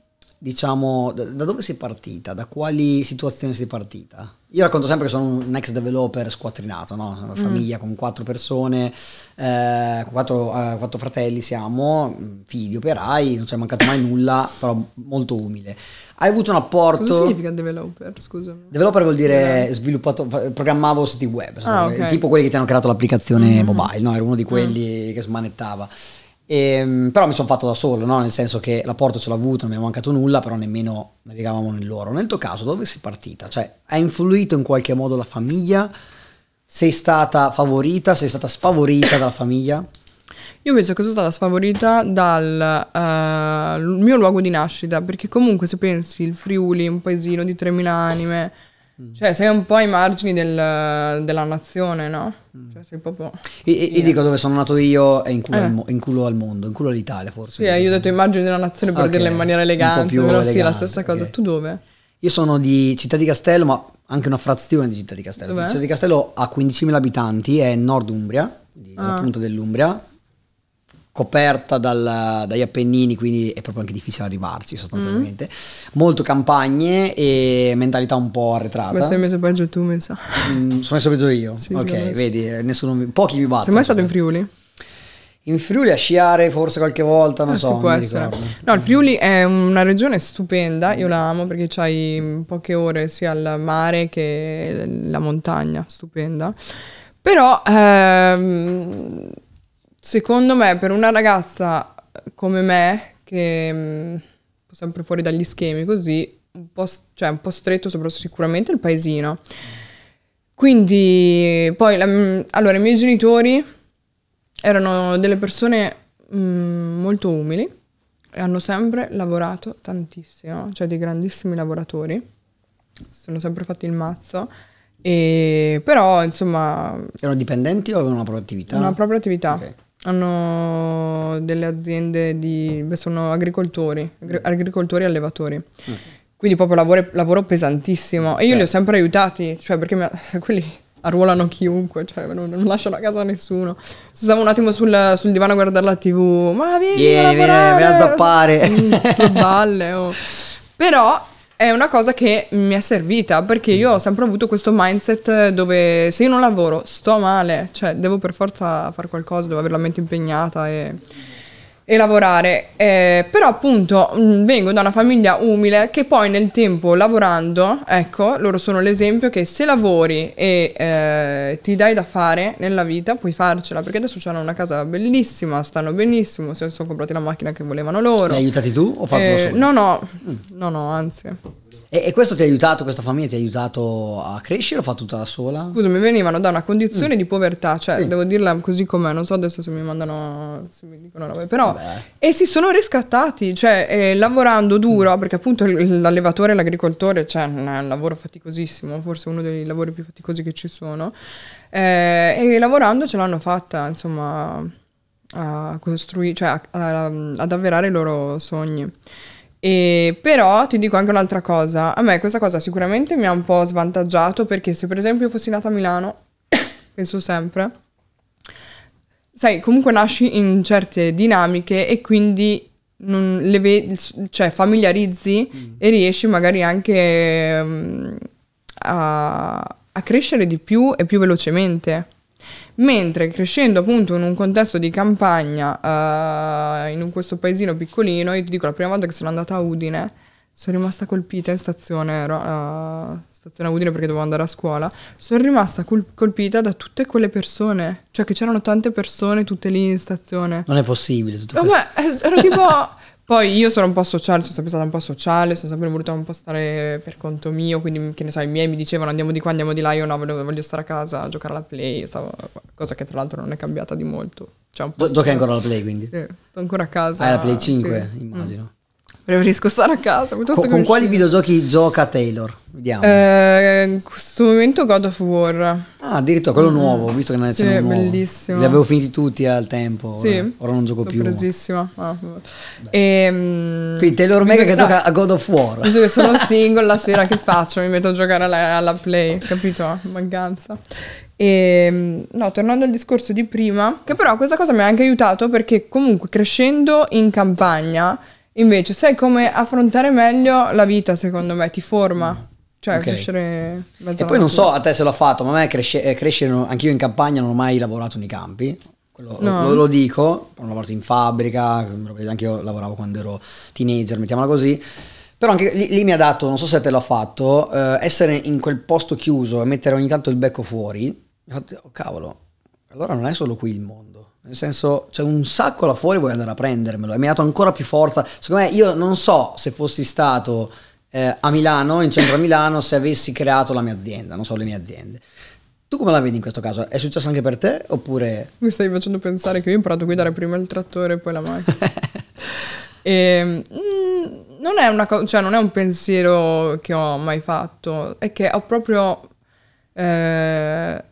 B: diciamo, da dove sei partita? Da quali situazioni sei partita? Io racconto sempre che sono un ex developer squattrinato, no? una mm. famiglia mm. con quattro persone, eh, quattro, eh, quattro, fratelli siamo, figli operai, non ci è mancato mai nulla, però molto umile. Hai avuto un apporto... Cosa significa
A: developer? Scusami. Developer vuol dire
B: sviluppato, programmavo siti web, ah, eh, okay. tipo quelli che ti hanno creato l'applicazione mm mobile, no? ero uno di mm. quelli mm. che smanettava. E, ehm, però mi sono fatto da solo, no? nel senso che la porta ce l'ho avuta, non mi è mancato nulla, però nemmeno navigavamo nell'oro. Nel tuo caso, dove sei partita? Cioè, ha influito in qualche modo la famiglia? Sei stata favorita? Sei stata sfavorita dalla famiglia?
A: Io penso che sono stata sfavorita dal uh, mio luogo di nascita, perché comunque se pensi il Friuli, un paesino di 3.000 anime, Mm. Cioè, sei un po' ai margini del, della nazione, no? Mm. Cioè, sei proprio... E, yeah. e, dico
B: dove sono nato io è in culo, eh. al, in culo al, mondo, in culo all'Italia forse.
A: Sì, eh, io ho detto ai margini della nazione per okay. dirla in maniera elegante, però elegante, sì, la stessa cosa. Okay. Tu dove?
B: Io sono di Città di Castello, ma anche una frazione di Città di Castello. Dov'è? Città di Castello ha 15.000 abitanti, è nord Umbria,
A: quindi ah. appunto
B: dell'Umbria, coperta dal, dagli Appennini, quindi è proprio anche difficile arrivarci
A: sostanzialmente. Mm.
B: Molto campagne e mentalità un po' arretrata. Ma sei
A: messo peggio tu, mi sa. So.
B: Mm, sono messo peggio io. Sì, ok, vedi, eh, nessuno, pochi mi battono. Sei mai stato
A: in Friuli? In Friuli a sciare forse qualche volta,
B: non eh, so. Può non
A: No, il Friuli è una regione stupenda, io la amo perché c'hai poche ore sia al mare che la montagna, stupenda. Però ehm, Secondo me, per una ragazza eh, come me, che mh, mm, sempre fuori dagli schemi così, un po', cioè, un po stretto soprattutto sicuramente il paesino. Quindi, poi, la, allora, i miei genitori erano delle persone mh, mm, molto umili e hanno sempre lavorato tantissimo, cioè dei grandissimi lavoratori, sono sempre fatti il mazzo. E, però, insomma... Erano
B: dipendenti o avevano una propria attività? Una
A: propria attività. Okay hanno delle aziende di... sono agricoltori, agricoltori e allevatori. Mm. Quindi proprio lavoro, lavoro pesantissimo. E io certo. li ho certo. sempre aiutati, cioè perché mi, quelli arruolano chiunque, cioè non, non, lasciano a casa nessuno. Stavo un attimo sul, sul divano a guardare la tv, ma vieni, vieni, vieni, vieni a tappare. Mm, che balle, oh. Però è una cosa che mi è servita perché io ho sempre avuto questo mindset dove se io non lavoro sto male, cioè devo per forza fare qualcosa, devo avere la mente impegnata e e lavorare, eh, però appunto mh, mm, vengo da una famiglia umile che poi nel tempo lavorando, ecco, loro sono l'esempio che se lavori e eh, ti dai da fare nella vita puoi farcela, perché adesso hanno una casa bellissima, stanno benissimo, si sono comprati la macchina che volevano loro. Li
B: aiutati tu o fatto eh, No,
A: no, mm. no, no, anzi. E, e, questo ti
B: ha aiutato, questa famiglia ti ha aiutato a crescere o fa tutta da sola?
A: Scusami, venivano da una condizione mm. di povertà, cioè sì. devo dirla così com'è, non so adesso se mi mandano, se mi dicono robe, però... Vabbè. E si sono riscattati, cioè eh, lavorando duro, mm. perché appunto l'allevatore l'agricoltore, cioè è un lavoro faticosissimo, forse uno dei lavori più faticosi che ci sono, eh, e lavorando ce l'hanno fatta, insomma, a costruire, cioè a, a, ad avverare i loro sogni. E però ti dico anche un'altra cosa, a me questa cosa sicuramente mi ha un po' svantaggiato perché se per esempio fossi nata a Milano, penso sempre, sai, comunque nasci in certe dinamiche e quindi non le vedi, cioè familiarizzi mm. e riesci magari anche um, a, a crescere di più e più velocemente. Mentre crescendo appunto in un contesto di campagna, eh, in questo paesino piccolino, io ti dico la prima volta che sono andata a Udine, sono rimasta colpita in stazione, ero, uh, stazione a Udine perché dovevo andare a scuola, sono rimasta colpita da tutte quelle persone, cioè che c'erano tante persone tutte lì in stazione.
B: Non è possibile tutto
A: Vabbè, eh, ero tipo... Poi io sono un po' sociale, sono sempre stata un po' sociale, sono sempre voluta un po' stare per conto mio, quindi che ne so, i miei mi dicevano andiamo di qua, andiamo di là, io no, voglio, voglio stare a casa a giocare alla play, stavo, cosa che tra l'altro non è cambiata di molto. Cioè, un po Do, giochi ancora la play quindi? Sì, sto ancora a casa. Ah, la play 5 sì. Mm. immagino. Mm preferisco stare a casa. Con, con quali videogiochi gioca Taylor? Vediamo. Eh, in questo momento God of War. Ah, addirittura quello mm. nuovo, visto che non è sì, nuovo. bellissimo. Li avevo finiti tutti al tempo, sì. ora, ora non gioco più. Presissima. Ah. Ehm, Quindi Taylor Mega che no. gioca a God of War. Visto che sono single la sera che faccio, mi metto a giocare alla, alla Play, capito? Mancanza. E, ehm, no, tornando al discorso di prima, che però questa cosa mi ha anche aiutato perché comunque crescendo in campagna Invece, sai come affrontare meglio la vita, secondo me, ti forma. Mm. Cioè, okay. crescere... E poi non so a
B: te se l'ho fatto, ma a me cresce, eh, crescere... Anch'io in campagna non ho mai lavorato nei campi.
A: Quello, no. lo, lo,
B: dico, ho lavorato in fabbrica, anche io lavoravo quando ero teenager, mettiamola così. Però anche lì, lì mi ha dato, non so se te l'ho fatto, eh, essere in quel posto chiuso e mettere ogni tanto il becco fuori. Mi ha fatto, oh, cavolo, allora non è solo qui il mondo nel senso, c'è un sacco là fuori, vuoi andare a prendermelo. E mi ha dato ancora più forza. Secondo me, io non so se fossi stato eh, a Milano, in centro a Milano, se avessi creato la mia azienda, non so, le mie aziende. Tu come la vedi in questo caso? È successo anche per te oppure...
A: Mi stai facendo pensare che io ho imparato a guidare prima il trattore e poi la macchina. e, ehm, mh, mm, non, è una co- cioè, non è un pensiero che ho mai fatto, è che ho proprio... Eh,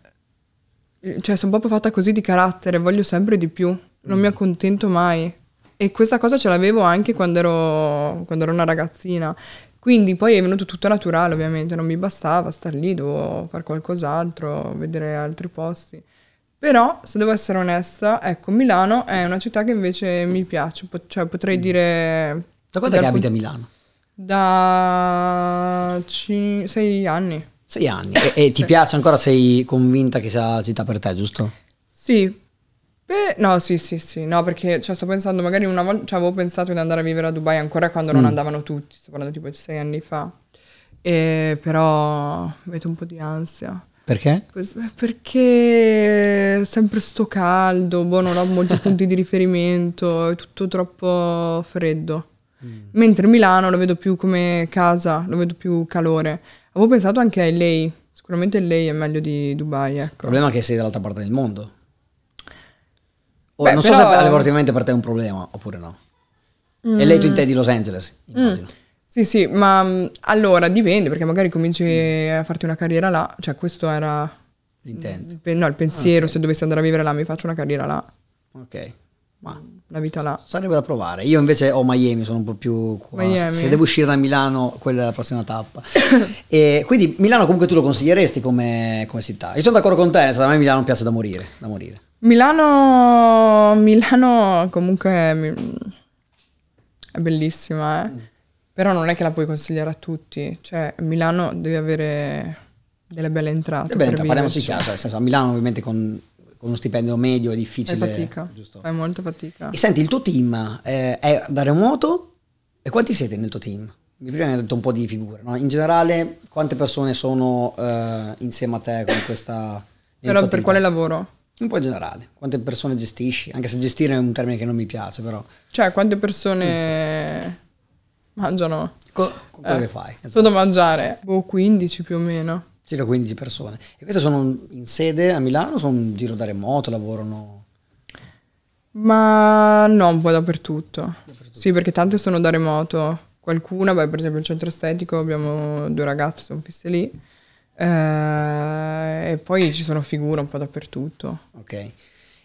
A: Mm, cioè sono proprio fatta così di carattere, voglio sempre di più, non mm. mi accontento mai. E questa cosa ce l'avevo anche quando ero, quando ero una ragazzina. Quindi poi è venuto tutto naturale, ovviamente, non mi bastava star lì, dovevo fare qualcos'altro, vedere altri posti. Però, se devo essere onesta, ecco, Milano è una città che invece mi piace, po- cioè potrei mm. dire... Da quando è che abiti a Milano? Da 5, 6 anni. Sei anni
B: e, e ti sì. piace ancora? Sei convinta che sia città per te, giusto?
A: Sì. Beh, no, sì, sì, sì, no, perché cioè, sto pensando, magari una volta, cioè, avevo pensato di andare a vivere a Dubai ancora quando mm. non andavano tutti, sto parlando tipo sei anni fa, e, però metto un po' di ansia. Perché? Perché sempre sto caldo, boh, non ho molti punti di riferimento, è tutto troppo freddo. Mm. Mentre Milano lo vedo più come casa, lo vedo più calore. Avevo pensato anche a lei. Sicuramente lei è meglio di Dubai, ecco. Il problema
B: è che sei dall'altra parte del mondo.
A: O, Beh, non però... so se lavorativamente
B: per te è un problema oppure no.
A: Mm. E lei tu intendi Los Angeles, mm. immagino. Mm. Sì, sì, ma mm, allora dipende perché magari cominci mm. a farti una carriera là, cioè questo era l'intento. No, il ah, pensiero, okay. se dovessi andare a vivere là mi faccio una carriera là. Ok, ma una vita là. Sarebbe da provare. Io
B: invece ho Miami, sono un po' più qua. Miami. Se devo uscire da Milano, quella è la prossima tappa. e quindi Milano comunque tu lo consiglieresti come, come città. Io sono d'accordo con te, a me Milano piace da morire, da morire.
A: Milano, Milano comunque è, è bellissima, eh? Mm. però non è che la puoi consigliare a tutti. Cioè, Milano devi avere delle belle entrate. Delle belle entrate, parliamoci chiaro. Cioè. cioè, nel
B: senso, a Milano ovviamente con con uno stipendio medio è difficile. È fatica, giusto?
A: fai molta fatica. E senti, il
B: tuo team eh, è da remoto e quanti siete nel tuo team? Prima mi hai detto un po' di figure, no? In generale, quante persone sono eh, insieme a te con questa... Però per quale lavoro? Un po' in generale, quante persone gestisci? Anche se gestire è un termine che non mi piace, però...
A: Cioè, quante persone mm. mangiano? Co- con eh, che fai. Esatto. Solo da mangiare, boh, 15 più o meno
B: circa 15 persone. E queste sono in sede a Milano, sono in giro da remoto, lavorano?
A: Ma no, un po' dappertutto. dappertutto. Sì, perché tante sono da remoto. Qualcuna, beh, per esempio il centro estetico, abbiamo due ragazze, sono fisse lì. Eh, e poi ci sono figure un po' dappertutto.
B: Ok.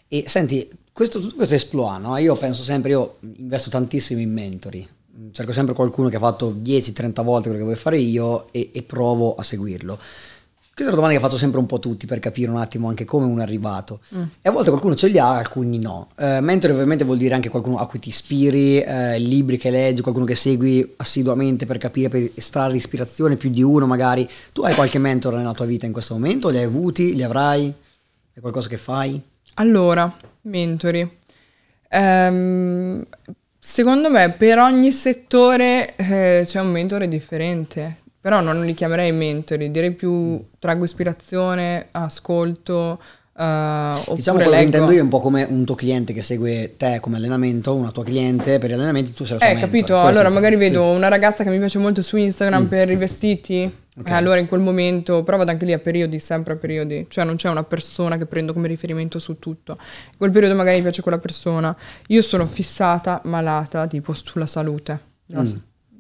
B: E senti, questo, tutto questo esploa, no? Io penso sempre, io investo tantissimo in mentori, cerco sempre qualcuno che ha fatto 10-30 volte quello che vuoi fare io e, e provo a seguirlo. Questa è una domanda che faccio sempre un po' a tutti per capire un attimo anche come uno è arrivato. Mm. E a volte qualcuno ce li ha, alcuni no. Eh, mentre ovviamente vuol dire anche qualcuno a cui ti ispiri, eh, libri che leggi, qualcuno che segui assiduamente per capire, per estrarre ispirazione, più di uno magari. Tu hai qualche mentor nella tua vita in questo momento? Li hai avuti? Li avrai? È qualcosa che
A: fai? Allora, mentori. Um, Secondo me per ogni settore eh, c'è un mentore differente, però non li chiamerei mentori, direi più traggo ispirazione, ascolto. Uh, diciamo quello leggo... che intendo io un
B: po' come un tuo cliente che segue te come allenamento, una tua cliente per gli allenamenti, tu sei la sua Eh, mentor. capito? Questo allora magari vedo
A: sì. una ragazza che mi piace molto su Instagram mm. per i vestiti, Okay. allora in quel momento, però vado anche lì a periodi, sempre a periodi, cioè non c'è una persona che prendo come riferimento su tutto. In quel periodo magari mi piace quella persona. Io sono fissata, malata, tipo sulla salute. Mm.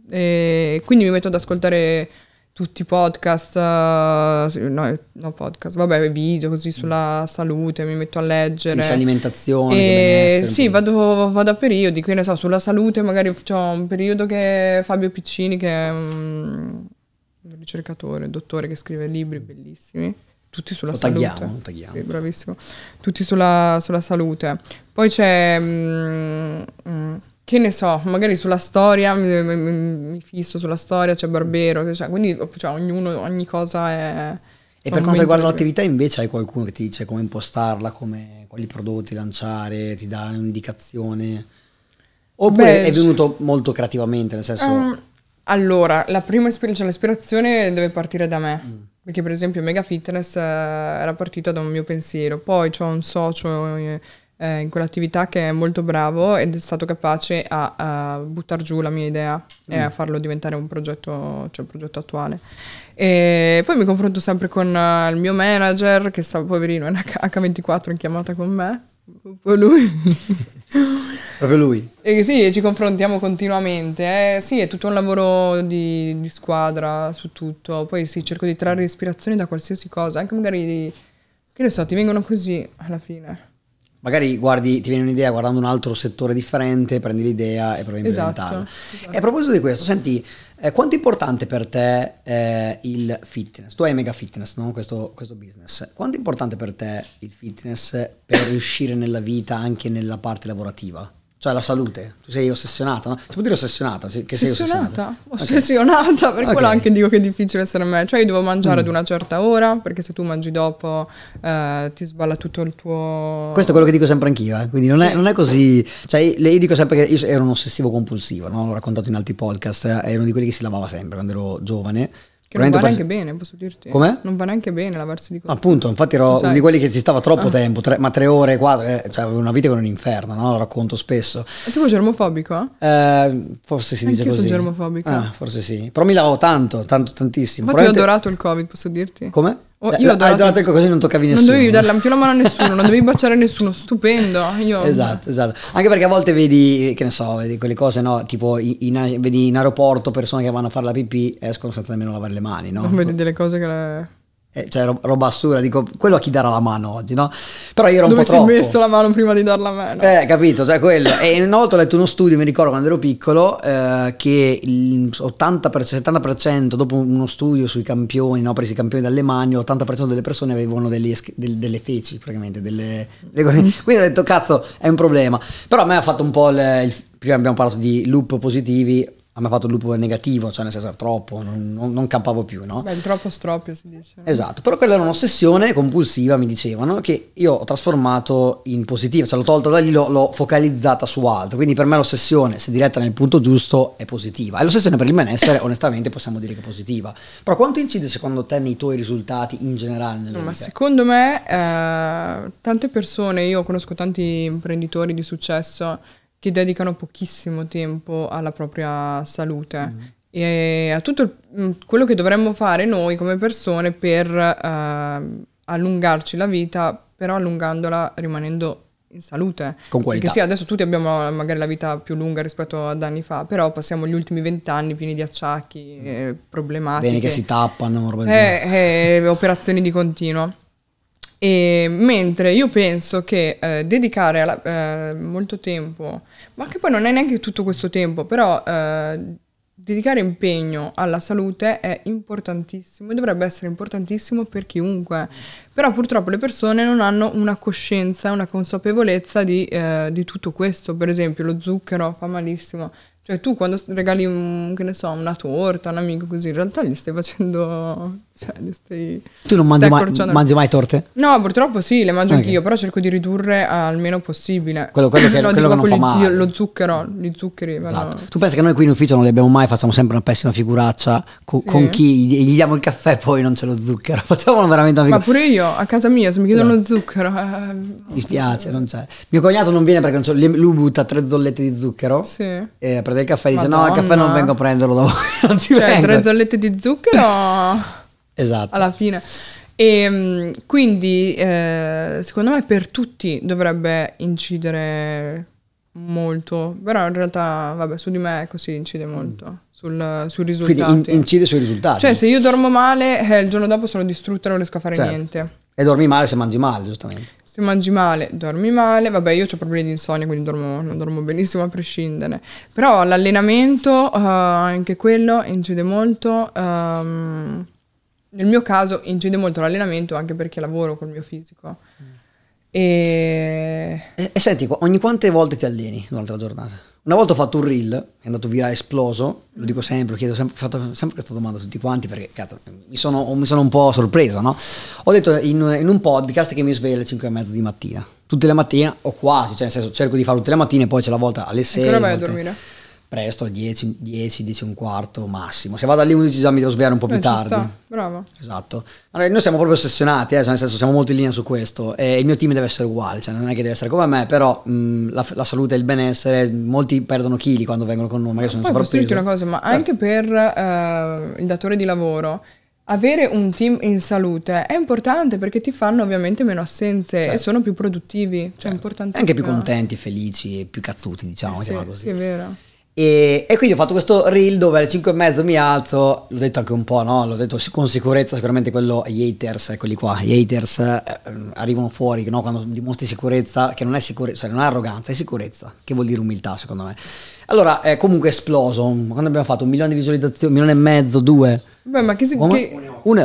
A: E quindi mi metto ad ascoltare tutti i podcast, eh, no, no, podcast, vabbè video così sulla salute, mi metto a leggere. Dice alimentazione. E sì, vado, vado, a periodi, quindi so, sulla salute magari c'è un periodo che Fabio Piccini che un ricercatore, un dottore che scrive libri bellissimi. Tutti sulla Lo salute. Tagliamo, tagliamo. Sì, bravissimo. Tutti sulla, sulla salute. Poi c'è. Mm, mm, che ne so, magari sulla storia, mi, mi, mi fisso sulla storia, c'è Barbero, cioè, quindi cioè, ognuno, ogni cosa è... E per quanto riguarda l'attività
B: invece hai qualcuno che ti dice come impostarla, come, quali prodotti lanciare, ti dà un'indicazione?
A: Oppure Beh, è venuto
B: molto creativamente, nel senso... Um,
A: allora, la prima ispirazione, cioè l'ispirazione deve partire da me. Mm. Perché per esempio Mega Fitness eh, era partita da un mio pensiero. Poi ho un socio eh, eh, in quell'attività che è molto bravo ed è stato capace a, a buttare giù la mia idea mm. e a mm. farlo diventare un progetto, cioè un progetto attuale. E poi mi confronto sempre con uh, il mio manager, che sta, poverino, è H24 in chiamata con me Proprio lui. Proprio lui. E sì, ci confrontiamo continuamente. Eh. Sì, è tutto un lavoro di, di, squadra su tutto. Poi sì, cerco di trarre ispirazione da qualsiasi cosa, anche magari di... Che ne so, ti vengono così alla fine.
B: Magari guardi, ti viene un'idea guardando un altro settore differente, prendi l'idea e provi a esatto, implementarla. Esatto, esatto. E a proposito di questo, senti, eh, quanto è importante per te eh, il fitness? Tu hai Mega Fitness, no? questo, questo, business. Quanto è importante per te il fitness per riuscire nella vita anche nella parte lavorativa? Cioè la salute, tu sei ossessionata,
A: no? Si può dire ossessionata, che sei ossessionata? Ossessionata, ossessionata per okay. quello anche dico che è difficile essere me. Cioè io devo mangiare mm. ad una certa ora, perché se tu mangi dopo eh, ti sballa tutto il tuo... Questo è quello che
B: dico sempre anch'io, eh? quindi non è, non è, così... Cioè io dico sempre che io ero un ossessivo compulsivo, no? l'ho raccontato in altri podcast, eh, ero uno di quelli che si lavava sempre quando ero giovane, che non va neanche bene, posso dirti. Com'è?
A: Non va neanche bene la lavarsi di corpo.
B: Appunto, infatti ero uno di quelli che ci stava troppo ah. tempo, tre, ma tre ore, quattro, eh, cioè avevo una vita che era un inferno, no? Lo racconto spesso. Ma
A: tu sei germofobico?
B: Eh? forse si Anch'io dice così. Io sono germofobico. Ah, forse sì. Però mi lavavo tanto, tanto, tantissimo. Ma ti ho adorato
A: il covid, posso dirti. Come?
B: Oh, io hai donato ecco così non toccavi nessuno. Non dovevi darla
A: più la mano a nessuno, non dovevi baciare nessuno, stupendo. Io... Esatto,
B: esatto. Anche perché a volte vedi, che ne so, vedi quelle cose, no? Tipo in, vedi in aeroporto persone che vanno a fare la pipì escono senza nemmeno lavare le mani, no? Non vedi
A: delle cose che... Le...
B: Eh, cioè roba assurda, dico, quello a chi darà la mano oggi, no? Però io ero un Dove po' troppo. Dove si è messo
A: la mano prima di darla a me?
B: Eh, capito, cioè quello. e inoltre ho letto uno studio, mi ricordo quando ero piccolo, eh, che il 70% dopo uno studio sui campioni, no, presi i campioni dalle mani, l'80% delle persone avevano degli, del, delle feci, praticamente, delle, delle mm. Quindi ho detto, cazzo, è un problema. Però a me ha fatto un po' le, il, prima abbiamo parlato di loop positivi, a me ha fatto il lupo negativo, cioè nel senso troppo, non, non, non campavo più, no?
A: Beh, troppo stroppio si dice.
B: Esatto, però quella era un'ossessione compulsiva, mi dicevano, che io ho trasformato in positiva, cioè l'ho tolta da lì, l'ho, l'ho, focalizzata su altro, quindi per me l'ossessione, se diretta nel punto giusto, è positiva. E l'ossessione per il benessere, onestamente, possiamo dire che è positiva. Però quanto incide secondo te nei tuoi risultati in generale? No, ma
A: secondo me eh, tante persone, io conosco tanti imprenditori di successo, che dedicano pochissimo tempo alla propria salute mm. e a tutto il, mm, quello che dovremmo fare noi come persone per eh, allungarci la vita, però allungandola rimanendo in salute. Con qualità. Perché sì, adesso tutti abbiamo magari la vita più lunga rispetto ad anni fa, però passiamo gli ultimi vent'anni pieni di acciacchi, mm. eh, problematiche. Bene che si
B: tappano, roba
A: eh, eh, operazioni di continuo. E mentre io penso che eh, dedicare alla, eh, molto tempo, ma che poi non è neanche tutto questo tempo, però eh, dedicare impegno alla salute è importantissimo e dovrebbe essere importantissimo per chiunque. Però purtroppo le persone non hanno una coscienza, una consapevolezza di, eh, di tutto questo. Per esempio lo zucchero fa malissimo, cioè tu quando regali un, che ne so, una torta a un amico così, in realtà gli stai facendo... Cioè, gli stai... Tu non mangi, mai, mangi mai, torte? No, purtroppo sì, le mangio okay. anch'io, però cerco di ridurre al meno possibile. Quello, quello che, quello che non fa male. Lo zucchero, gli zuccheri. Esatto. Vanno...
B: Tu pensi che noi qui in ufficio non li abbiamo mai, facciamo sempre una pessima figuraccia co- sì. con chi gli diamo il caffè e poi non c'è lo zucchero. Facciamo veramente una figuraccia. Ma
A: pure io, a casa mia, se mi chiedono no. Esatto. zucchero... Eh... Mi
B: spiace, non c'è. Mio cognato non viene perché non c'è, lui butta tre zollette di zucchero. Sì. E del caffè dice Madonna. no, il caffè non vengo a prenderlo da voi.
A: Non ci cioè, vengo. tre zollette di zucchero
B: esatto.
A: alla fine. E ehm, quindi eh, secondo me per tutti dovrebbe incidere molto, però in realtà vabbè, su di me è così incide molto. Sul, sui risultati. Quindi
B: incide sui risultati. Cioè, se
A: io dormo male, eh, il giorno dopo sono distrutta non riesco a fare certo. niente. E dormi male se mangi male, giustamente se mangi male, dormi male. Vabbè, io ho problemi di insonnia, quindi dormo, non dormo benissimo a prescindere. Però l'allenamento, uh, anche quello, incide molto. Um, nel mio caso incide molto l'allenamento anche perché lavoro col mio fisico. Mm. E...
B: E, e senti, ogni quante volte ti alleni durante la giornata? Una volta ho fatto un reel, è andato via, è esploso, lo dico sempre, chiedo sempre, fatto sempre questa domanda a tutti quanti perché cazzo, mi, sono, mi, sono, un po' sorpreso, no? Ho detto in, in un podcast che mi sveglio alle 5 e mezza di mattina, tutte le mattine o quasi, cioè nel senso cerco di farlo tutte le mattine, e poi c'è la volta alle 6. E che ora vai a dormire? presto, alle 10, 10, 10 un quarto massimo. Se vado alle 11 già mi devo svegliare un po' più eh, tardi. Bravo. Esatto. Allora, noi siamo proprio ossessionati, eh, cioè, nel senso siamo molto in linea su questo. E il mio team deve essere uguale, cioè non è che deve essere come me, però mh, mm, la, la, salute e il benessere, molti perdono chili quando vengono con noi, magari sono sovrappeso. Ma una
A: cosa, ma certo. anche per uh, il datore di lavoro, avere un team in salute è importante perché ti fanno ovviamente meno assenze certo. e sono più produttivi. Cioè certo. Cioè, importantissimo. Anche più contenti,
B: felici e più cazzuti, diciamo. Eh sì, così. Sì, è vero. E, e, quindi ho fatto questo reel dove alle 5 e mezzo mi alzo, l'ho detto anche un po', no? L'ho detto con sicurezza, sicuramente quello, gli haters, quelli qua, gli haters eh, ehm, arrivano fuori, no? Quando dimostri sicurezza, che non è sicurezza, cioè non è arroganza, è sicurezza, che vuol dire umiltà secondo me. Allora, è comunque esploso, quando abbiamo fatto un milione di visualizzazioni, un milione e mezzo, due,
A: Beh, ma che, si, che,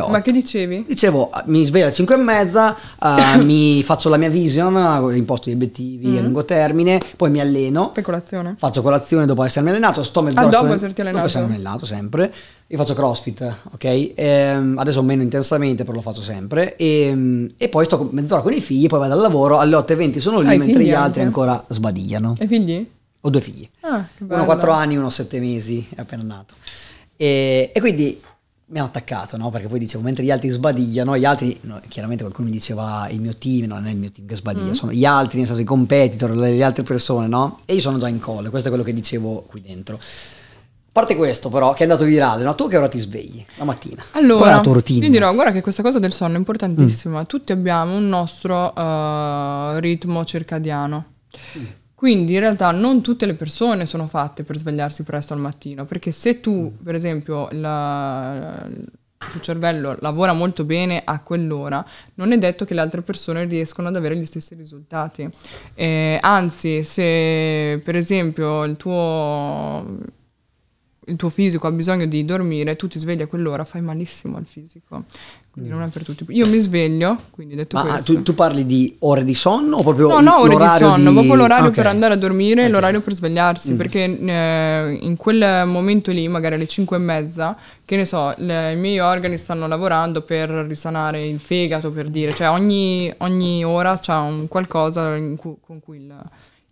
B: ma che dicevi? Dicevo, mi sveglio alle 5 e mezza, uh, mi faccio la mia vision, eh, imposto gli obiettivi mm-hmm. a mm. lungo termine, poi mi alleno. Per colazione. Faccio colazione dopo essermi allenato, sto mezz'ora. Ah, dopo con... esserti allenato. Dopo essermi allenato sempre. Io faccio crossfit, ok? E, ehm, adesso meno intensamente, però lo faccio sempre. E, ehm, e, poi sto mezz'ora con i figli, poi vado al lavoro, alle 8 e 8.20 sono lì, ah, mentre gli altri ancora sbadigliano. E figli? Ho due figli.
A: Ah, uno 4
B: anni, uno 7 mesi, è appena nato. e, e quindi mi hanno attaccato, no? Perché poi dicevo, mentre gli altri sbadigliano, gli altri, no, chiaramente qualcuno mi diceva ah, il mio team, non è il mio team che sbadiglia, mm. sono gli altri, nel senso i competitor, le, le, altre persone, no? E io sono già in colle, questo è quello che dicevo qui dentro. A parte questo però, che è andato virale, no? Tu che ora ti svegli? La mattina. Allora, Qual è la tua routine? Io dirò,
A: guarda che questa cosa del sonno è importantissima, mm. tutti abbiamo un nostro uh, ritmo circadiano. Mm. Quindi in realtà non tutte le persone sono fatte per svegliarsi presto al mattino, perché se tu, mm. per esempio, la, il tuo cervello lavora molto bene a quell'ora, non è detto che le altre persone riescono ad avere gli stessi risultati. Eh, anzi, se per esempio il tuo il tuo fisico ha bisogno di dormire, tu ti svegli a quell'ora, fai malissimo al fisico. Quindi mm. non è per tutti. Io mi sveglio, quindi detto Ma ah, questo, tu, tu,
B: parli di ore di sonno o proprio No, no, ore di sonno, di... proprio l'orario okay. per andare
A: a dormire e okay. l'orario per svegliarsi, mm. perché eh, in quel momento lì, magari alle 5 e mezza, che ne so, le, i miei organi stanno lavorando per risanare il fegato, per dire, cioè ogni, ogni ora c'è un qualcosa cui, con cui il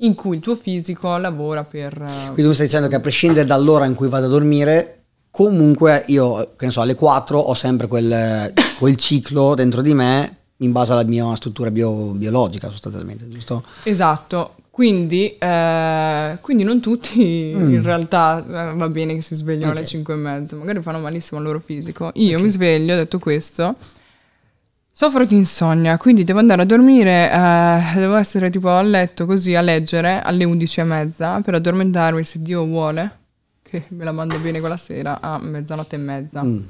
A: in cui il tuo fisico lavora per... Eh, quindi tu mi stai
B: dicendo che a prescindere dall'ora in cui vado a dormire, comunque io, che ne so, alle 4 ho sempre quel, quel ciclo dentro di me in base alla mia struttura bio, biologica
A: sostanzialmente, giusto? Esatto, quindi, eh, quindi non tutti mm. in realtà eh, va bene che si svegliano okay. alle 5 e mezza, magari fanno malissimo al loro fisico. Io okay. mi sveglio, ho detto questo, Soffro di insonnia, quindi devo andare a dormire, eh, devo essere tipo a letto così a leggere alle 11 e mezza per addormentarmi se Dio vuole, che me la mando bene quella sera a mezzanotte e mezza. Mm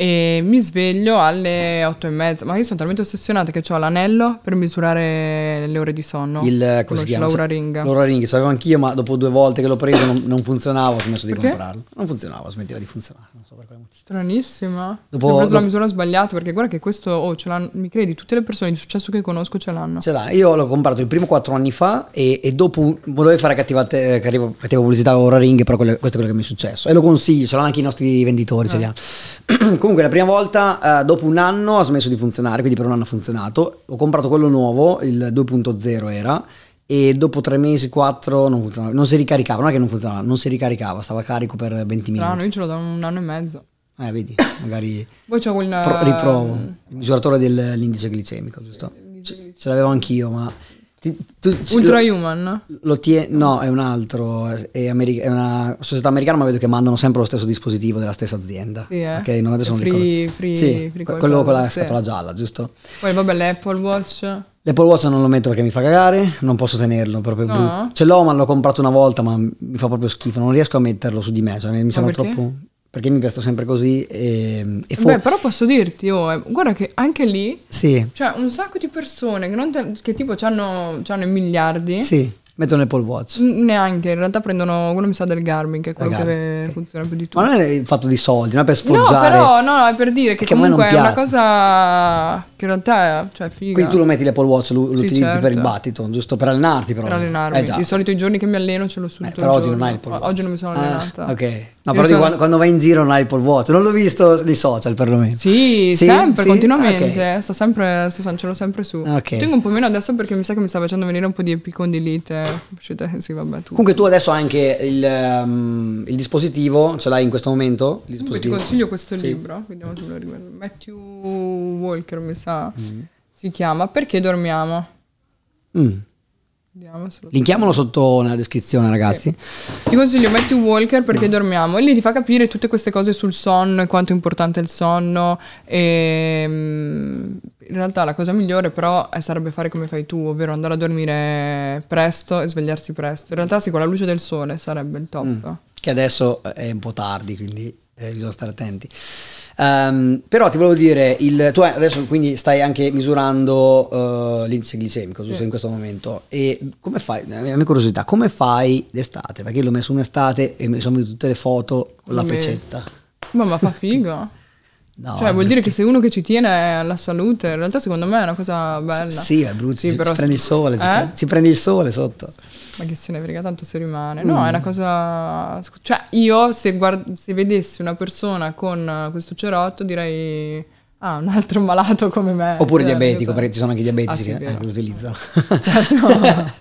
A: e mi sveglio alle 8 e mezza. Ma io sono talmente ossessionata che ho l'anello per misurare le ore di sonno. Il eh, come si chiama? ring. L'ora
B: ring, sapevo anch'io, ma dopo due volte che l'ho preso non, non funzionava. Ho smesso perché? di comprarlo. Non funzionava, smetteva di funzionare. Non so per
A: quale motivo. Stranissima. Dopo, ho preso dopo... la misura sbagliata perché guarda che questo, oh, ce l'hanno, mi credi, tutte le persone di successo che conosco ce l'hanno. Ce l'ha. Io
B: l'ho comprato il primo quattro anni fa e, e dopo volevo fare cattiva, eh, cattiva, pubblicità ora ring, però quello, questo è quello che mi è successo. E lo consiglio, ce l'hanno anche i nostri venditori, eh. ce li hanno. Comunque la prima volta eh, dopo un anno ha smesso di funzionare, quindi per un anno ha funzionato. Ho comprato quello nuovo, il 2.0 era, e dopo tre mesi, quattro non funzionava, non si ricaricava, non è che non funzionava, non si ricaricava, stava carico per 20 minuti. No,
A: noi ce lo davano un anno e mezzo. Eh, vedi, magari Poi c'ho quel, riprovo, eh,
B: il misuratore dell'indice glicemico, giusto? Ce l'avevo anch'io, ma ti, tu, Ultrahuman? Lo, tie- no, è un altro, è, america- è, una società americana, ma vedo che mandano sempre lo stesso dispositivo della stessa azienda. Sì, eh. okay, non adesso non free, free, sì, free quello con la sì. scatola gialla, giusto?
A: Poi vabbè, l'Apple Watch.
B: L'Apple Watch non lo metto perché mi fa cagare, non posso tenerlo, proprio no. Ce l'ho, ma l'ho comprato una volta, ma mi fa proprio schifo, non riesco a metterlo su di me, cioè mi sembra troppo perché mi vesto sempre così e, e Beh,
A: però posso dirti, oh, eh, guarda che anche lì, sì. cioè un sacco di persone che, te, che tipo hanno i miliardi, sì.
B: Mettono Apple Watch?
A: Neanche, in realtà prendono quello mi sa del Garmin, che è quello Garmin, che funziona più di tutto.
B: Ma non è il fatto di soldi, non è per sfoggiare. No, però
A: no, è per dire che, che comunque è una cosa che in realtà è cioè, figa. Quindi tu lo
B: metti l'Apple Watch, lo, lo sì, utilizzi certo. per il battito, giusto? Per allenarti però. Per allenarmi. Eh, già. Di
A: solito i giorni che mi alleno ce l'ho sul eh, Però oggi non hai l'Apple Watch. Oggi non mi sono ah, allenata. Ah, ok. No, però quando,
B: quando, vai in giro non hai l'Apple Watch. Non l'ho visto nei social perlomeno. Sì, sì sempre, sì? continuamente.
A: Okay. Sto sempre, sto, ce l'ho sempre su. Okay. Tengo un po' meno adesso perché mi sa che mi sta facendo venire un po' di epicondilite riuscite eh, si va bene tutto.
B: Comunque tu adesso hai anche il, um, il dispositivo, ce l'hai in questo momento? Il Comunque ti consiglio questo sì.
A: libro, vediamo se lo ricordo. Matthew Walker mi sa mm. si chiama Perché dormiamo? Mm. Linkiamolo sotto nella descrizione, ragazzi. Sì. Ti consiglio Matthew Walker perché no. Mm. dormiamo e lì ti fa capire tutte queste cose sul sonno e quanto è importante il sonno. E ehm, in realtà la cosa migliore però è, eh, sarebbe fare come fai tu, ovvero andare a dormire presto e svegliarsi presto. In realtà sì, con la luce del sole sarebbe il top. Mm.
B: Che adesso eh, è un po' tardi, quindi eh, bisogna stare attenti. Um, però ti volevo dire, il, tu adesso quindi stai anche misurando uh, l'indice glicemico, giusto sì. in questo momento. E come fai, la mia curiosità, come fai d'estate? Perché io l'ho messo un'estate e mi sono venute tutte le foto con la pecetta.
A: Ma, ma fa figo. No, cioè, vuol dire che se uno che ci tiene alla salute, in realtà secondo me è una cosa bella. S- sì, è brutto, sì, si, però... si prende
B: il sole, eh? si, prende, il sole sotto.
A: Ma che se ne frega tanto se rimane. No, mm. è una cosa... Cioè, io se, guard- se vedessi una persona con eh, questo cerotto direi ah, un altro malato come me. Oppure cioè, diabetico, perché ci sono anche i diabetici ah, sì, che
B: lo eh, utilizzano. Certo.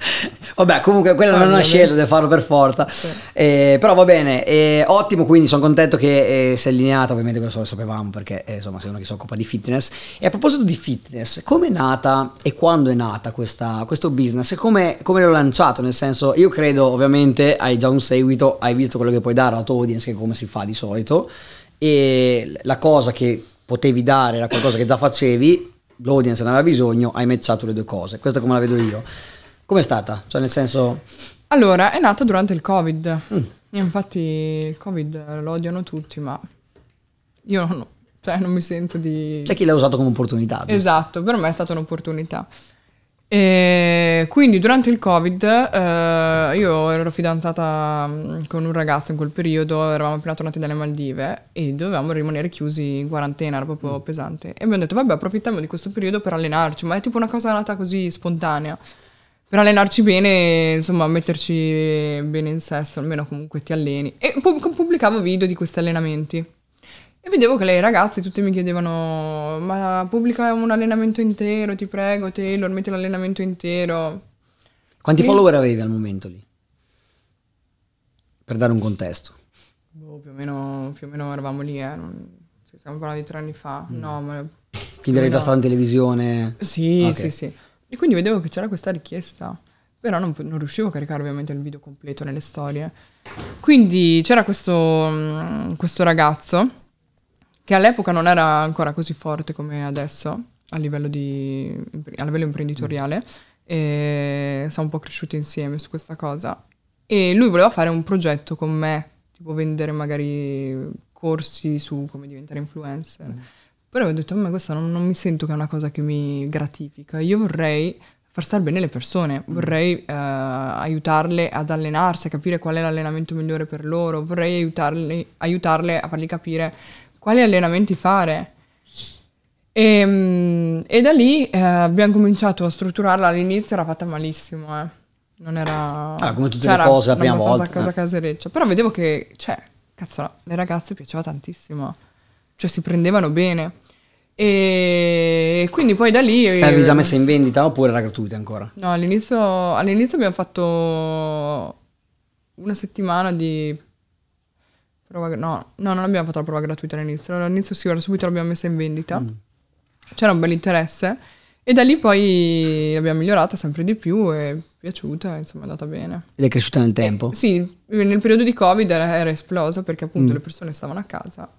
B: vabbè, comunque quella non è una scelta, deve farlo per forza. Sì. Eh, però va bene, eh, ottimo, quindi sono contento che eh, sei allineata, ovviamente questo lo sapevamo perché eh, insomma sei uno che si occupa di fitness. E a proposito di fitness, come è nata e quando è nata questa, questo business e come, l'ho lanciato? Nel senso, io credo ovviamente hai già un seguito, hai visto quello che puoi dare alla tua audience, che come si fa di solito. E la cosa che potevi dare da qualcosa che già facevi, l'audience ne aveva bisogno, hai matchato le due cose. Questo è come la vedo io. Com'è stata? Cioè, nel senso.
A: Allora, è nata durante il Covid. Mm. Infatti, il Covid lo odiano tutti, ma io non, cioè, non mi sento di. C'è chi l'ha usato come opportunità. Giusto? Esatto, per me è stata un'opportunità. E quindi durante il Covid eh, io ero fidanzata mm, con un ragazzo in quel periodo, eravamo appena tornati dalle Maldive e dovevamo rimanere chiusi in quarantena, era proprio mm. pesante. E abbiamo detto vabbè approfittiamo di questo periodo per allenarci, ma è tipo una cosa nata così spontanea. Per allenarci bene, insomma metterci bene in sesto, almeno comunque ti alleni. E pubblicavo video di questi allenamenti. E vedevo che le ragazze tutte mi chiedevano, ma pubblica un allenamento intero, ti prego Taylor, metti l'allenamento intero. Quanti e... follower
B: avevi al momento lì? Per dare un contesto.
A: Boh, più o meno, più o meno eravamo lì, eh. Non... Stiamo parlando di tre anni fa. Mm. No, ma... Quindi eri già stata in
B: televisione? Sì, okay. sì, sì.
A: E quindi vedevo che c'era questa richiesta però non, non, riuscivo a caricare ovviamente il video completo nelle storie. Quindi c'era questo, mm, questo ragazzo che all'epoca non era ancora così forte come adesso a livello, di, a livello imprenditoriale. Mm. E siamo un po' cresciuti insieme su questa cosa. E lui voleva fare un progetto con me, tipo vendere magari corsi su come diventare influencer. Mm. Però ho detto, ma questa non, non, mi sento che è una cosa che mi gratifica. Io vorrei far star bene le persone, mm. vorrei eh, aiutarle ad allenarsi, a capire qual è l'allenamento migliore per loro, vorrei aiutarle, aiutarle a fargli capire quali allenamenti fare. E, ehm, e da lì eh, abbiamo cominciato a strutturarla. All'inizio era fatta malissimo, eh. non era. Ah, come tutte le cose, la prima volta. cosa eh. casereccia. Però vedevo che, cioè, cazzo, le ragazze piaceva tantissimo, cioè si prendevano bene. E quindi poi da lì. L'avevi eh, eh, già messa
B: in vendita oppure era gratuita ancora?
A: No, all'inizio, all'inizio abbiamo fatto una settimana di Prova, no, no, non abbiamo fatto la prova gratuita all'inizio. All'inizio sì, ora subito l'abbiamo messa in vendita. Mm. C'era un bel interesse. E da lì poi l'abbiamo migliorata sempre di più e è piaciuta, insomma è andata bene.
B: Ed è cresciuta nel eh, tempo? E,
A: sì, nel periodo di Covid era, era esplosa perché appunto mm. le persone stavano a casa.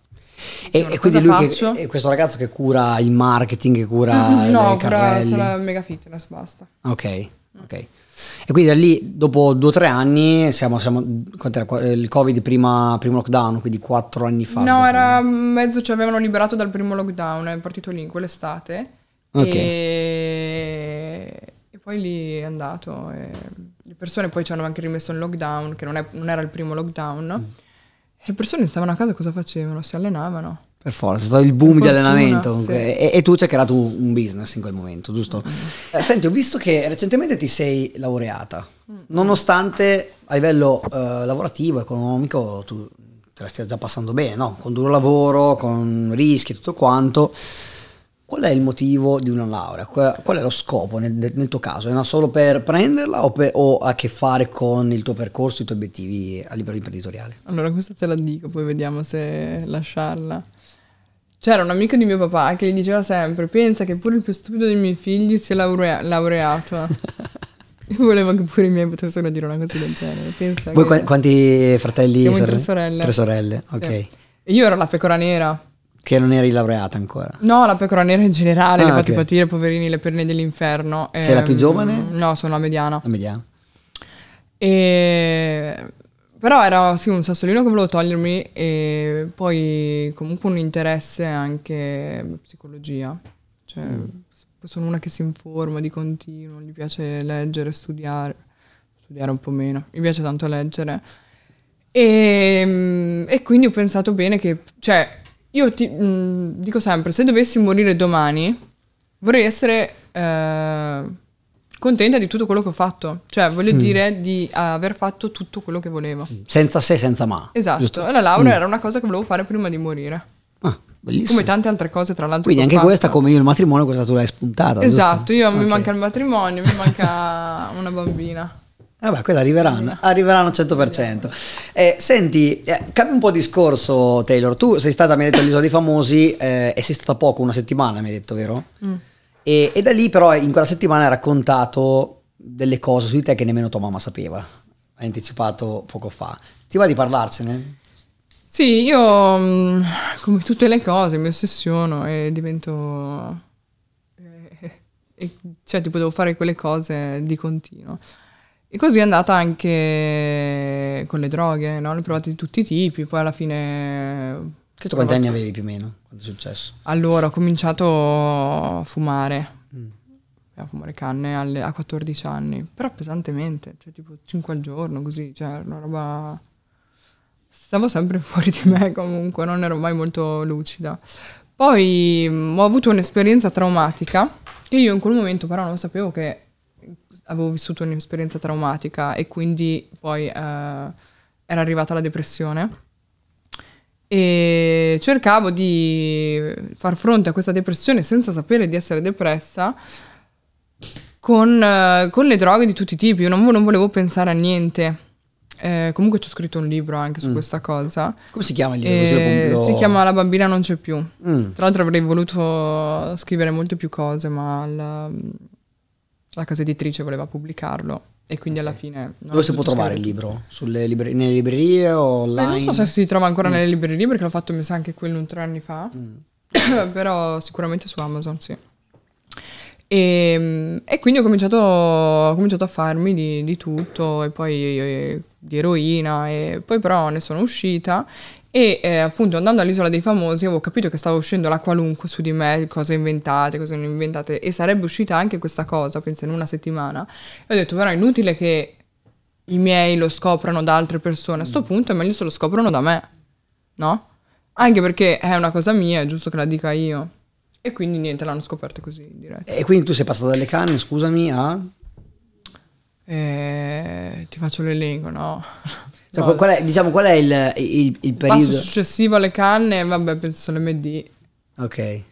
B: E, e quindi lui che, è questo ragazzo che cura il marketing, che cura... No, cura solo
A: Mega Fitness, basta. Ok, ok.
B: E quindi da lì, dopo due o tre anni, siamo, siamo eh, il Covid prima, primo lockdown, quindi quattro anni fa. No, era
A: mezzo, ci avevano liberato dal primo lockdown, è partito lì quell'estate. Okay. E... e... poi lì è andato. E... Le persone poi ci hanno anche rimesso in lockdown, che non, è, non era il primo lockdown. Mm. Le persone stavano a casa, cosa facevano? Si allenavano.
B: Per forza, è stato il boom di allenamento sì. e, e, tu ci hai creato un business in quel momento, giusto? Mm. Eh, senti, ho visto che recentemente ti sei laureata, mm. nonostante a livello eh, lavorativo, economico, tu te la stia già passando bene, no? Con duro lavoro, con rischi e tutto quanto. Qual è il motivo di una laurea? Qual è lo scopo nel, nel tuo caso? È solo per prenderla o, per, o ha a che fare con il tuo percorso, i tuoi obiettivi a livello imprenditoriale?
A: Allora, questa te la dico, poi vediamo se lasciarla. C'era un amico di mio papà che gli diceva sempre: Pensa che pure il più stupido dei miei figli sia laurea- laureato. Io volevo che pure i miei potessero dire una cosa del genere. Pensa Voi che...
B: quanti fratelli? Siamo sorelle? tre sorelle. Tre sorelle, ok. E
A: io ero la pecora nera.
B: Che non eri laureata ancora?
A: No, la pecora nera in generale, ah, le fate okay. patire, poverini, le perne dell'inferno. Sei ehm, la più ehm, giovane? No, sono la mediana. La mediana. E però era sì, un sassolino che volevo togliermi e poi comunque un interesse anche psicologia. Cioè, mm. sono una che si informa di continuo, gli piace leggere, studiare, studiare un po' meno, mi piace tanto leggere. E, ehm, e quindi ho pensato bene che, cioè, io ti, mh, mm, dico sempre, se dovessi morire domani, vorrei essere... Eh, contenta di tutto quello che ho fatto, cioè voglio mm. dire di aver fatto tutto quello che volevo.
B: Senza se, senza ma.
A: Esatto, giusto? la laurea mm. era una cosa che volevo fare prima di morire.
B: Ah, bellissimo. Come
A: tante altre cose, tra l'altro. Quindi anche fatto. questa, come
B: io il matrimonio, questa tu l'hai spuntata. Esatto,
A: giusto? io okay. mi manca il matrimonio, mi manca una bambina.
B: Vabbè, eh quelle arriveranno, arriveranno al 100%. Eh, senti, eh, cambia un po' discorso, Taylor. Tu sei stata, mi hai detto, all'isola dei famosi eh, e sei stata poco, una settimana, mi hai detto, vero? Mm. E, e, da lì però in quella settimana hai raccontato delle cose su di te che nemmeno tua mamma sapeva, hai anticipato poco fa. Ti va di parlarcene?
A: Sì, io mm, come tutte le cose mi ossessiono e divento... Eh, cioè tipo devo fare quelle cose di continuo. E così è andata anche con le droghe, no? le provate di tutti i tipi, poi alla fine Certo, quanti anni avevi
B: più o meno quando è successo?
A: Allora, ho cominciato a fumare, mm. a fumare canne alle, a 14 anni, però pesantemente, cioè tipo 5 al giorno, così, cioè una roba... Stavo sempre fuori di me comunque, non ero mai molto lucida. Poi mh, mm, ho avuto un'esperienza traumatica, che io in quel momento però non sapevo che avevo vissuto un'esperienza traumatica e quindi poi eh, era arrivata la depressione e cercavo di far fronte a questa depressione senza sapere di essere depressa con, eh, con le droghe di tutti i tipi, io non, non volevo pensare a niente. Eh, comunque ci ho scritto un libro anche su mm. questa cosa. Come si chiama il libro? Eh, si chiama La bambina non c'è più. Mm. Tra l'altro avrei voluto scrivere molte più cose, ma la, la casa editrice voleva pubblicarlo e quindi alla fine... Dove si può trovare il
B: libro? Sulle libra- nelle librerie o online? Beh, non so se si
A: trova ancora mm. nelle librerie perché l'ho fatto mi sa anche quello un tre anni fa, mm. però sicuramente su Amazon sì. E, ehm, e quindi ho cominciato, ho cominciato, a farmi di, di tutto e poi e, eh, di eroina e poi però ne sono uscita e eh, appunto andando all'isola dei famosi avevo capito che stava uscendo la qualunque su di me, cose inventate, cose non inventate, e sarebbe uscita anche questa cosa, penso in una settimana. E ho detto, però è inutile che i miei lo scoprano da altre persone, a sto mm. punto è meglio se lo scoprono da me, no? Anche perché è una cosa mia, è giusto che la dica io. E quindi niente, l'hanno scoperta così direi.
B: E quindi tu sei passata dalle canne, scusami, a...
A: Eh, ti faccio l'elenco, no? Cioè, no, qual
B: è, diciamo, qual è il, il, il periodo? passo
A: successivo alle canne, vabbè, penso l'MD. Ok.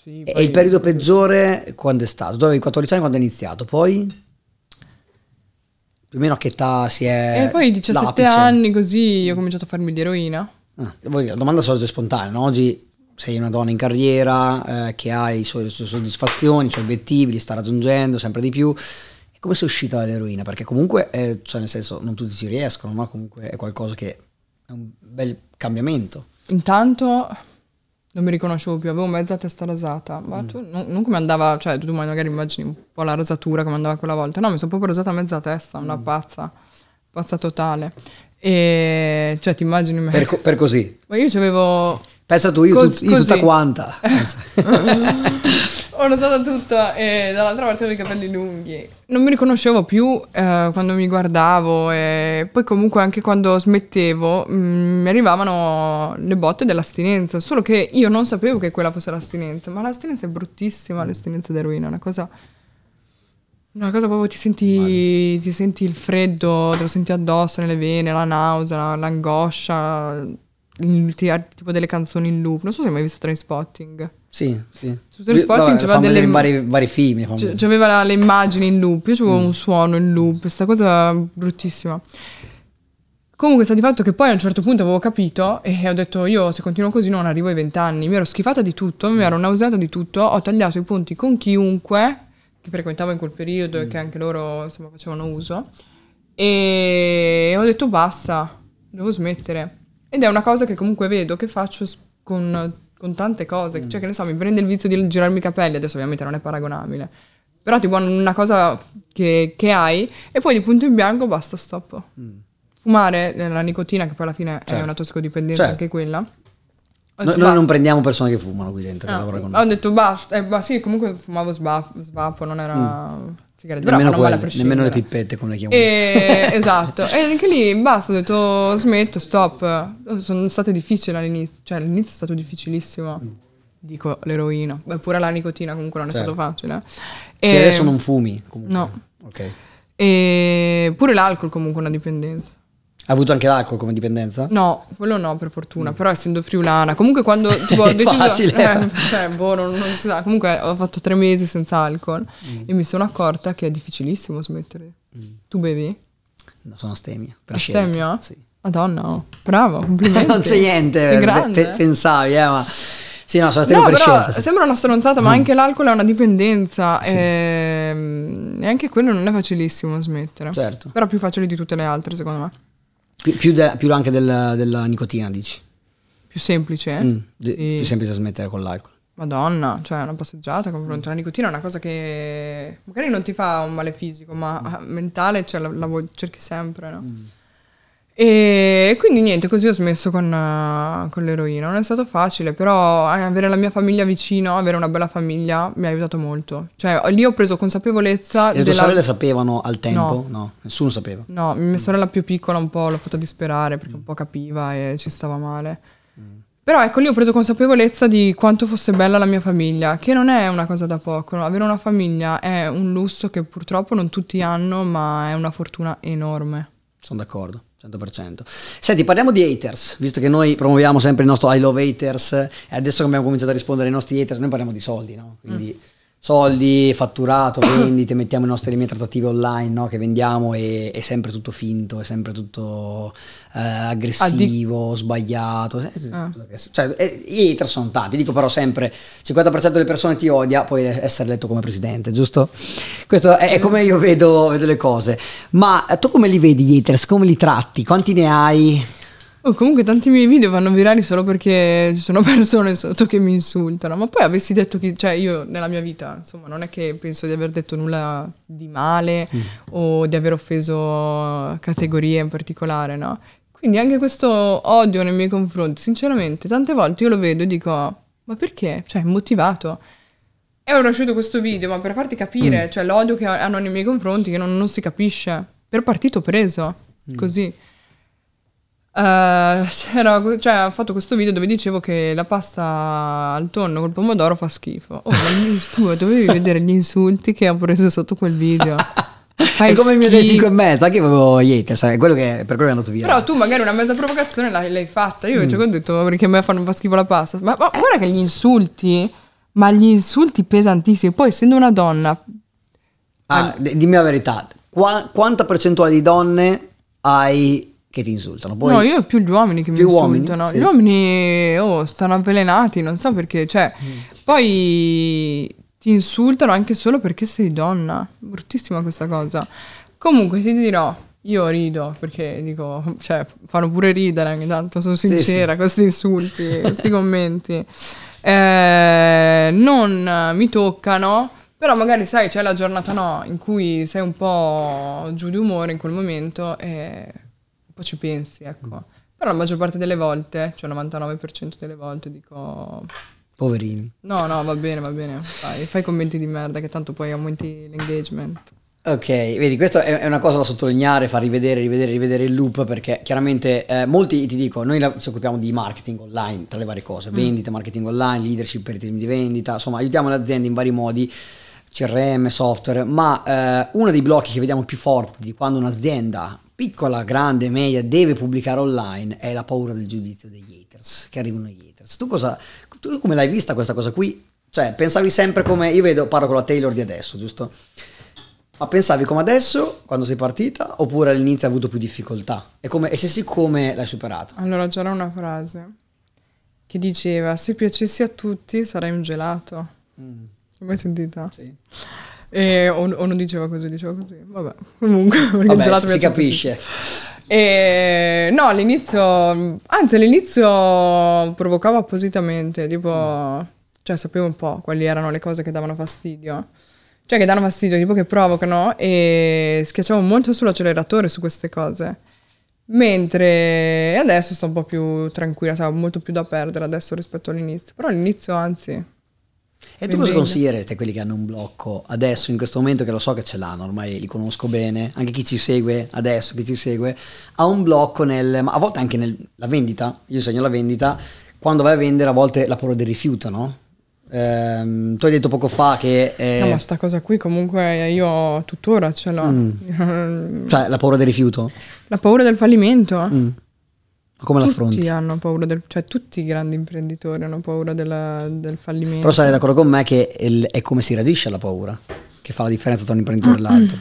A: Sì, e il periodo
B: peggiore quando è stato? Dove avevi 14 anni quando è iniziato, poi? Più o meno a che età si è... E poi 17 l'apice.
A: anni così ho cominciato a farmi di eroina.
B: Ah, la domanda solito è spontanea, no? Oggi sei una donna in carriera, eh, che ha i suoi soddisfazioni, i suoi obiettivi, li sta raggiungendo sempre di più. Come sei uscita dall'eroina? Perché comunque, è, eh, cioè nel senso, non tutti ci riescono, ma comunque è qualcosa
A: che è un bel cambiamento. Intanto non mi riconoscevo più, avevo mezza testa rasata, ma mm. tu, non, non, come andava, cioè tu magari immagini un po' la rasatura come andava quella volta, no, mi sono proprio rasata mezza testa, una mm. pazza, pazza totale. E cioè ti immagini me... Per, co- per così. Ma io ci avevo Pensa tu, io, Cos- io tutta quanta. Ho notato tutto e dall'altra parte avevo i capelli lunghi. Non mi riconoscevo più eh, quando mi guardavo e poi comunque anche quando smettevo mh, mm, mi arrivavano le botte dell'astinenza, solo che io non sapevo che quella fosse l'astinenza, ma l'astinenza è bruttissima, l'astinenza d'eroina, è una cosa... Una cosa proprio ti senti, ti senti il freddo, te lo senti addosso nelle vene, la nausea, l'angoscia, tipo delle canzoni in loop. Non so se hai mai visto Trainspotting.
B: Sì, sì. Su Trainspotting c'aveva delle vari, vari film.
A: C'aveva le immagini in loop, io c'avevo mm. un suono in loop, questa cosa bruttissima. Comunque sta di fatto che poi a un certo punto avevo capito e ho detto io se continuo così non arrivo ai vent'anni, mi ero schifata di tutto, mi ero nauseata di tutto, ho tagliato i punti con chiunque che frequentavo in quel periodo e che mm. anche loro insomma, facevano uso e ho detto basta, devo smettere. Ed è una cosa che comunque vedo che faccio con, con tante cose. Mm. Cioè, che ne so, mi prende il vizio di girarmi i capelli, adesso ovviamente non è paragonabile. Però tipo una cosa che, che hai e poi di punto in bianco basta stop. Mm. Fumare eh, la nicotina, che poi alla fine certo. è una tossicodipendenza certo. anche quella. No, noi non
B: prendiamo persone che fumano qui dentro, ah, Ho
A: detto basta, eh, ma sì, comunque fumavo sba- svapo, non era... Mm sigarette. Nemmeno, Brava, quelle, nemmeno
B: le pippette come le chiamano. E, eh, esatto, e anche
A: lì basta, ho detto smetto, stop. Sono state difficili all'inizio, cioè all'inizio è stato difficilissimo. Mm. Dico l'eroina, Beh, pure la nicotina comunque non è certo. stato facile. E, e adesso non fumi comunque. No. Ok. E pure l'alcol comunque è una dipendenza.
B: Ha avuto anche l'alcol come dipendenza?
A: No, quello no, per fortuna, mm. però essendo friulana. Comunque quando tipo, ho deciso... eh, cioè, boh, non, non, si sa. Comunque ho fatto tre mesi senza alcol mm. e mi sono accorta che è difficilissimo smettere. Mm. Tu bevi?
B: No, sono astemia. Per astemia? Sì.
A: Madonna, oh. bravo, complimenti. non c'è niente, pe- eh. pensavi, eh, ma... Sì, no, sono no, per scelta. Sì. Sembra una stronzata, ma mm. anche l'alcol è una dipendenza. Sì. E... Ehm, e... anche quello non è facilissimo smettere. Certo. Però più facile di tutte le altre, secondo me.
B: Pi- più, de- più, anche della, della, nicotina, dici?
A: Più semplice? Eh? Mm,
B: de- e... Più semplice da smettere con l'alcol.
A: Madonna, cioè una passeggiata confronto alla nicotina è una cosa che magari non ti fa un male fisico, ma ah, mentale cioè, la, la cerchi sempre, no? Mm. E quindi niente, così ho smesso con, uh, con, l'eroina. Non è stato facile, però eh, avere la mia famiglia vicino, avere una bella famiglia mi ha aiutato molto. Cioè, lì ho preso consapevolezza. E le della... tue sorelle
B: sapevano al tempo? No. no. nessuno sapeva.
A: No, mia mm. sorella più piccola un po' l'ho fatta disperare perché mm. un po' capiva e ci stava male. Mm. Però ecco, lì ho preso consapevolezza di quanto fosse bella la mia famiglia, che non è una cosa da poco. Avere una famiglia è un lusso che purtroppo non tutti hanno, ma è una fortuna enorme.
B: Sono d'accordo. 100%. Senti, parliamo di haters, visto che noi promuoviamo sempre il nostro I love haters e adesso che abbiamo cominciato a rispondere ai nostri haters, noi parliamo di soldi, no? Quindi mm soldi, fatturato, vendite, mettiamo i nostri elementi trattativi online no? che vendiamo e è sempre tutto finto, è sempre tutto eh, aggressivo, Addi- sbagliato. Ah. Cioè, e, eh, i tre sono tanti, dico però sempre 50% delle persone ti odia, puoi essere eletto come presidente, giusto? Questo è, è come io vedo, vedo, le cose. Ma eh, tu come li vedi i haters? Come li tratti? Quanti ne hai?
A: Oh, comunque tanti miei video vanno virali solo perché ci sono persone sotto che mi insultano, ma poi avessi detto che, cioè io nella mia vita, insomma, non è che penso di aver detto nulla di male mm. o di aver offeso categorie in particolare, no? Quindi anche questo odio nei miei confronti, sinceramente, tante volte io lo vedo e dico, ma perché? Cioè, è motivato. E ho conosciuto questo video, ma per farti capire, mm. cioè l'odio che hanno nei miei confronti, che non, non si capisce, per partito preso, mm. così. Uh, cioè, ho fatto questo video dove dicevo che la pasta al tonno col pomodoro fa schifo. Oh, mi scusa, dovevi vedere gli insulti che ho preso sotto quel video. Fai è come schifo. il mio dei 5 e
B: mezzo, anche io avevo hater, sai, quello che, per quello è andato via.
A: Però tu magari una mezza provocazione l'hai, l'hai fatta. Io invece mm. ho detto perché a me fanno fa schifo la pasta. Ma, ma guarda che gli insulti, ma gli insulti pesantissimi. Poi essendo una donna... Ah, al... dimmi
B: la verità, Qua, quanta percentuale di donne hai che ti insultano. Poi, no, io
A: più gli uomini che mi insultano. Uomini, sì. Gli uomini oh, stanno avvelenati, non so perché. Cioè, mm. poi ti insultano anche solo perché sei donna. Bruttissima questa cosa. Comunque ti dirò. Io rido perché dico, cioè, fanno pure ridere anche tanto, sono sincera, sì, sì. questi insulti, questi commenti. Eh, non mi toccano, però magari sai, c'è la giornata no, in cui sei un po' giù di umore in quel momento e poi ci pensi, ecco. Mm. Però la maggior parte delle volte, cioè il 99% delle volte, dico... Poverini. No, no, va bene, va bene. Fai, fai commenti di merda che tanto poi aumenti l'engagement.
B: Ok, vedi, questa è una cosa da sottolineare, far rivedere, rivedere, rivedere il loop, perché chiaramente eh, molti ti dico, noi ci occupiamo di marketing online, tra le varie cose, vendita, mm. marketing online, leadership per i team di vendita, insomma aiutiamo le aziende in vari modi CRM, software, ma eh, uno dei blocchi che vediamo più forti di quando un'azienda piccola, grande, media deve pubblicare online è la paura del giudizio degli haters, che arrivano gli haters. Tu, cosa, tu come l'hai vista questa cosa qui? Cioè, pensavi sempre come, io vedo, parlo con la Taylor di adesso, giusto? Ma pensavi come adesso, quando sei partita, oppure all'inizio hai avuto più difficoltà? E, come, e se sì, come l'hai superato?
A: Allora, c'era una frase che diceva, se piacessi a tutti sarei un gelato. Mm. L'hai mai sentita? Sì. E, o, o, non diceva così, diceva così. Vabbè, comunque. Vabbè, si capisce. E, no, all'inizio, anzi all'inizio provocavo appositamente, tipo, cioè sapevo un po' quali erano le cose che davano fastidio. Cioè che danno fastidio, tipo che provocano e schiacciavo molto sull'acceleratore su queste cose. Mentre adesso sto un po' più tranquilla, cioè, ho molto più da perdere adesso rispetto all'inizio. Però all'inizio, anzi, e tu cosa bene.
B: consiglieresti a quelli che hanno un blocco adesso, in questo momento, che lo so che ce l'hanno, ormai li conosco bene, anche chi ci segue adesso, chi ci segue, ha un blocco nel, ma a volte anche nella vendita, io segno la vendita, quando vai a vendere a volte la paura del rifiuto, no? Ehm, tu hai detto poco fa che... Eh... No, ma sta
A: cosa qui comunque io tuttora ce l'ho. Mm. cioè
B: la paura del rifiuto?
A: La paura del fallimento. Mm.
B: Come l'affronti? Tutti
A: hanno paura del... cioè tutti i grandi imprenditori hanno paura della, del fallimento. Però sarei d'accordo
B: con me che è come si reagisce alla paura che fa la differenza tra un imprenditore e l'altro.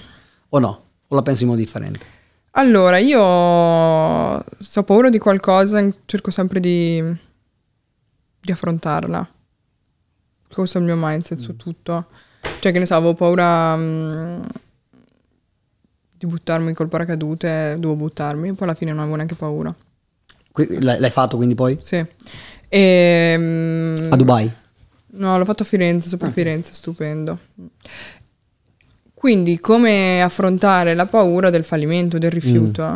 B: O no? O la pensi in modo differente?
A: Allora, io se ho paura di qualcosa cerco sempre di, di affrontarla. Questo è il mio mindset mm. su tutto. Cioè che ne so, avevo paura... Mh, mm, di buttarmi col paracadute, devo buttarmi, poi alla fine non avevo neanche paura. L'hai fatto quindi poi? Sì. E, ehm, a Dubai? No, l'ho fatto a Firenze, sopra ah. Firenze, stupendo. Quindi come affrontare la paura del fallimento, del rifiuto? Mm.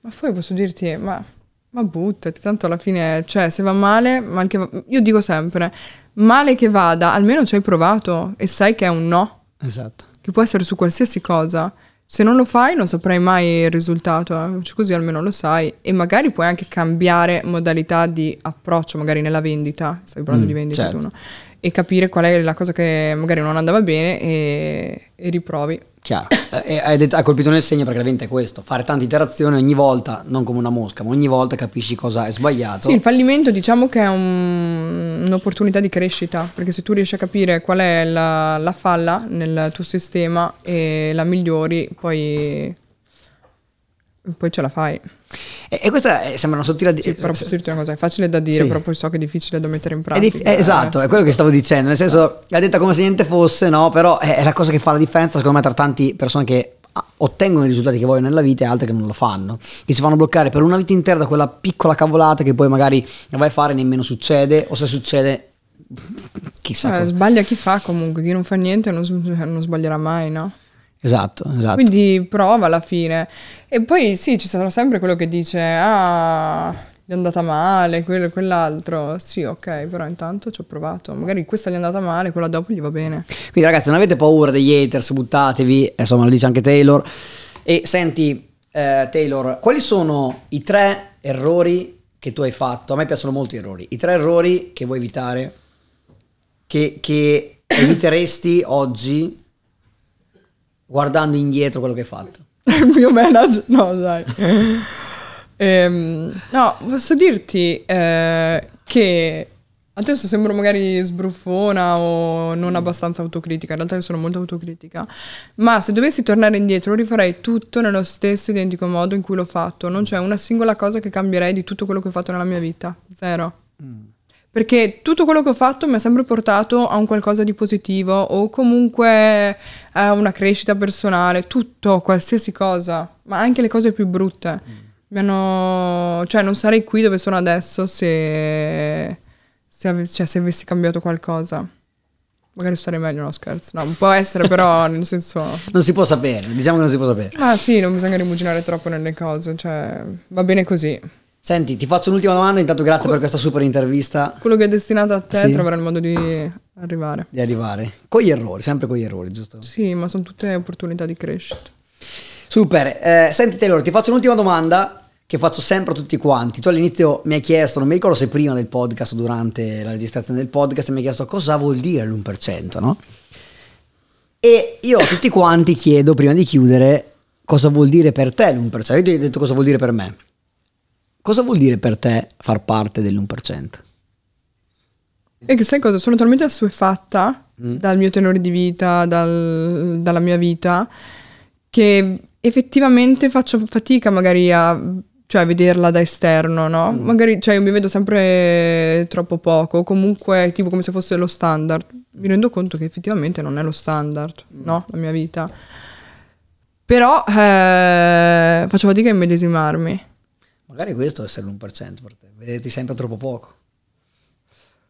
A: Ma poi posso dirti, ma, ma buttati, tanto alla fine, cioè se va male, mal che va, io dico sempre, male che vada, almeno ci hai provato e sai che è un no. Esatto. Che può essere su qualsiasi cosa se non lo fai non saprai mai il risultato, eh? così almeno lo sai e magari puoi anche cambiare modalità di approccio, magari nella vendita, stai parlando mm, di vendita certo. tu, no? e capire qual è la cosa che magari non andava bene e, e riprovi. Chiaro.
B: Eh, detto, hai colpito nel segno perché la veramente è questo, fare tante interazioni ogni volta, non come una mosca, ma ogni volta capisci cosa è sbagliato. Sì, il
A: fallimento diciamo che è un, un'opportunità di crescita, perché se tu riesci a capire qual è la, la falla nel tuo sistema e la migliori, poi poi ce la fai. E, e questa è, eh, sembra una sottile... Sì, però posso dirti una cosa, è facile da dire, sì. però poi so che è difficile da mettere in pratica. È dif- eh, esatto, eh, è quello che stavo
B: dicendo, nel senso, l'ha detta come se niente fosse, no? Però è, la cosa che fa la differenza, secondo me, tra tante persone che ah, ottengono i risultati che vogliono nella vita e altre che non lo fanno, che si fanno bloccare per una vita intera da quella piccola cavolata che poi magari vai a fare e nemmeno succede o se succede chissà. Eh,
A: sbaglia chi fa comunque, chi non fa niente non, non sbaglierà mai, no? Esatto, esatto. Quindi prova alla fine. E poi sì, ci sarà sempre quello che dice, ah, gli è andata male, quello e quell'altro. Sì, ok, però intanto ci ho provato. Magari questa gli è andata male, quella dopo gli va bene.
B: Quindi ragazzi, non avete paura degli haters, buttatevi, eh, insomma lo dice anche Taylor. E senti, eh, Taylor, quali sono i tre errori che tu hai fatto? A me piacciono molto gli errori. I tre errori che vuoi evitare, che, che eviteresti oggi guardando indietro quello che hai fatto?
A: Il mio manager, no, dai. ehm, no, posso dirti eh, che adesso sembro magari sbruffona o non mm. abbastanza autocritica, in realtà io sono molto autocritica, ma se dovessi tornare indietro rifarei tutto nello stesso identico modo in cui l'ho fatto, non c'è una singola cosa che cambierei di tutto quello che ho fatto nella mia vita, zero. Mm perché tutto quello che ho fatto mi ha sempre portato a un qualcosa di positivo o comunque a una crescita personale, tutto, qualsiasi cosa, ma anche le cose più brutte. Mm. Mi hanno... cioè non sarei qui dove sono adesso se, se, ave... cioè, se avessi cambiato qualcosa. Magari sarei meglio, no scherzo, no, può essere però nel senso... Non
B: si può sapere, diciamo che non si può sapere.
A: Ah sì, non bisogna rimuginare troppo nelle cose, cioè va bene così. Senti, ti faccio un'ultima domanda, intanto grazie que- per
B: questa super intervista.
A: Quello che è destinato a te sì. troverà il modo di
B: arrivare. Di arrivare. Con gli errori, sempre con gli errori, giusto?
A: Sì, ma sono tutte opportunità di crescita.
B: Super. Eh, senti Taylor, ti faccio un'ultima domanda che faccio sempre a tutti quanti. Tu all'inizio mi hai chiesto, non mi ricordo se prima del podcast o durante la registrazione del podcast, mi hai chiesto cosa vuol dire l'1%, no? E io a tutti quanti chiedo, prima di chiudere, cosa vuol dire per te l'1%. Io ti ho detto cosa vuol dire per me. Cosa vuol dire per te far parte dell'1%?
A: E che sai cosa? Sono talmente assuefatta mm. dal mio tenore di vita, dal, dalla mia vita, che effettivamente faccio fatica magari a cioè, vederla da esterno, no? Mm. Magari cioè, io mi vedo sempre troppo poco, comunque tipo come se fosse lo standard. Mi rendo conto che effettivamente non è lo standard, mm. no? La mia vita. Però eh, faccio fatica a immedesimarmi.
B: Magari questo è solo l'1% per te, vedete sempre troppo poco.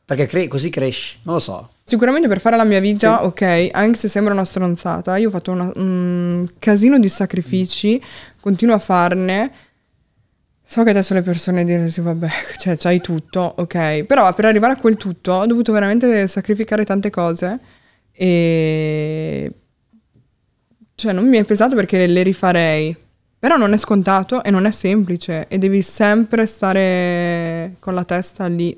B: Perché cre così cresci, non lo so.
A: Sicuramente per fare la mia vita, sì. ok, anche se sembra una stronzata, io ho fatto una, un casino di sacrifici, mm. continuo a farne. So che adesso le persone dicono sì, vabbè, cioè c'hai tutto, ok, però per arrivare a quel tutto ho dovuto veramente sacrificare tante cose e... Cioè non mi è pesato perché le rifarei, però non è scontato e non è semplice e devi sempre stare con la testa lì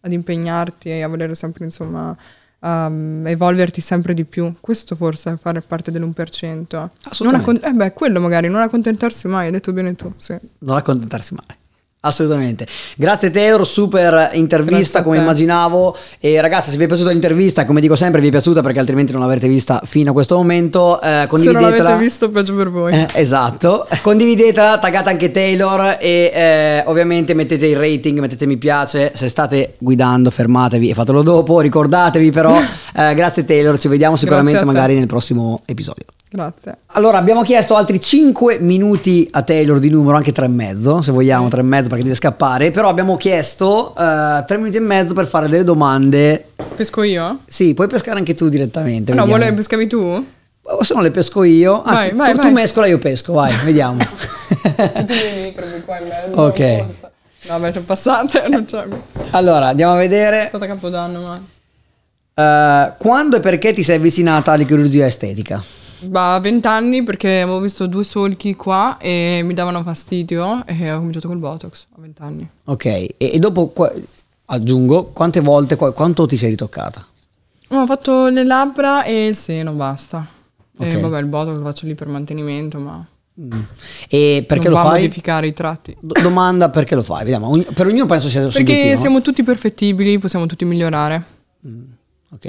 A: ad impegnarti e a voler sempre, insomma, um, evolverti sempre di più. Questo forse è fare parte dell'1%. Assolutamente. Non accont- eh beh, quello magari, non accontentarsi mai, hai detto bene tu. Sì.
B: Non accontentarsi mai. Assolutamente. Grazie Teo, super intervista come immaginavo. E ragazzi, se vi è piaciuta l'intervista, come dico sempre, vi è piaciuta perché altrimenti non l'avrete vista fino a questo momento, eh, condividetela. Se non l'avete
A: visto, peggio per voi. Eh,
B: esatto. Condividetela, taggate anche Taylor e eh, ovviamente mettete il rating, mettete mi piace. Se state guidando, fermatevi e fatelo dopo. Ricordatevi però, eh, grazie Taylor, ci vediamo sicuramente magari nel prossimo episodio. Grazie. Allora, abbiamo chiesto altri 5 minuti a Taylor di numero, anche 3 e mezzo, se vogliamo, 3 e mezzo perché deve scappare, però abbiamo chiesto uh, eh, 3 minuti e mezzo per fare delle domande.
A: Pesco io?
B: Sì, puoi pescare anche tu direttamente. No, vuole
A: pescavi tu? O
B: oh, se no le pesco io. Anzi, vai, tu, vai, tu mescola, io pesco, vai, vediamo. tu
A: i microbi qua in mezzo. Ok. Vabbè, sono passate, non c'è.
B: Allora, andiamo a vedere. È
A: stata capodanno, ma...
B: Uh, quando e perché ti sei avvicinata alla chirurgia estetica?
A: Bah, vent'anni perché avevo visto due solchi qua e mi davano fastidio e ho cominciato col Botox a vent'anni.
B: Ok, e, e dopo qua, aggiungo, quante volte, qua, quanto ti sei ritoccata?
A: ho fatto le labbra e il seno, basta. Okay. E vabbè, il Botox lo faccio lì per mantenimento, ma... Mm.
B: E perché non lo fai? modificare i tratti. D- domanda perché lo fai? Vediamo, ogni, per ognuno penso sia il suo Perché obiettivo, siamo
A: tutti perfettibili, possiamo tutti migliorare. Mm.
B: Ok,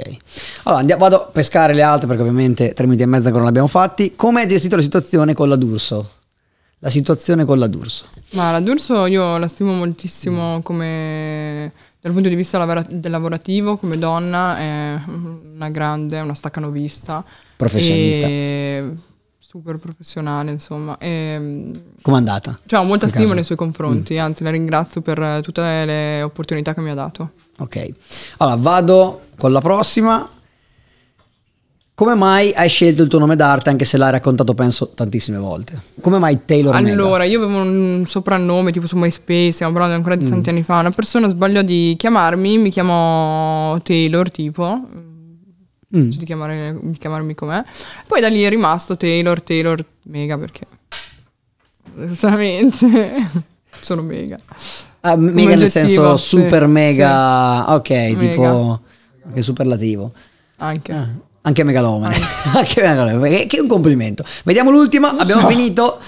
B: allora andiamo, vado a pescare le altre perché ovviamente tre minuti e mezzo ancora non l'abbiamo fatti. Come hai gestito la situazione con la D'Urso? La situazione con la D'Urso.
A: Ma la D'Urso io la stimo moltissimo come dal punto di vista lavora- del lavorativo, come donna, è una grande, una staccanovista. Professionista. E super professionale, insomma. Mm, Come è andata? Cioè, ho molta stima caso. nei suoi confronti, mm. anzi la ringrazio per eh, tutte le opportunità che mi ha dato.
B: Ok, allora vado con la prossima. Come mai hai scelto il tuo nome d'arte anche se l'hai raccontato penso tantissime volte? Come mai Taylor Allora,
A: Mega? io avevo un soprannome tipo su MySpace, stiamo parlando ancora di mm. tanti anni fa, una persona sbagliò di chiamarmi, mi chiamò Taylor tipo, mm. di chiamare, chiamarmi com'è. Poi da lì è rimasto Taylor, Taylor, mega perché... Esattamente, sono mega. Ah, mega Come nel senso super mega, sì. ok, mega. tipo
B: anche superlativo. Anche. Ah, anche megalomane. Anche. anche megalomane, che è un complimento. Vediamo l'ultima, abbiamo so. finito.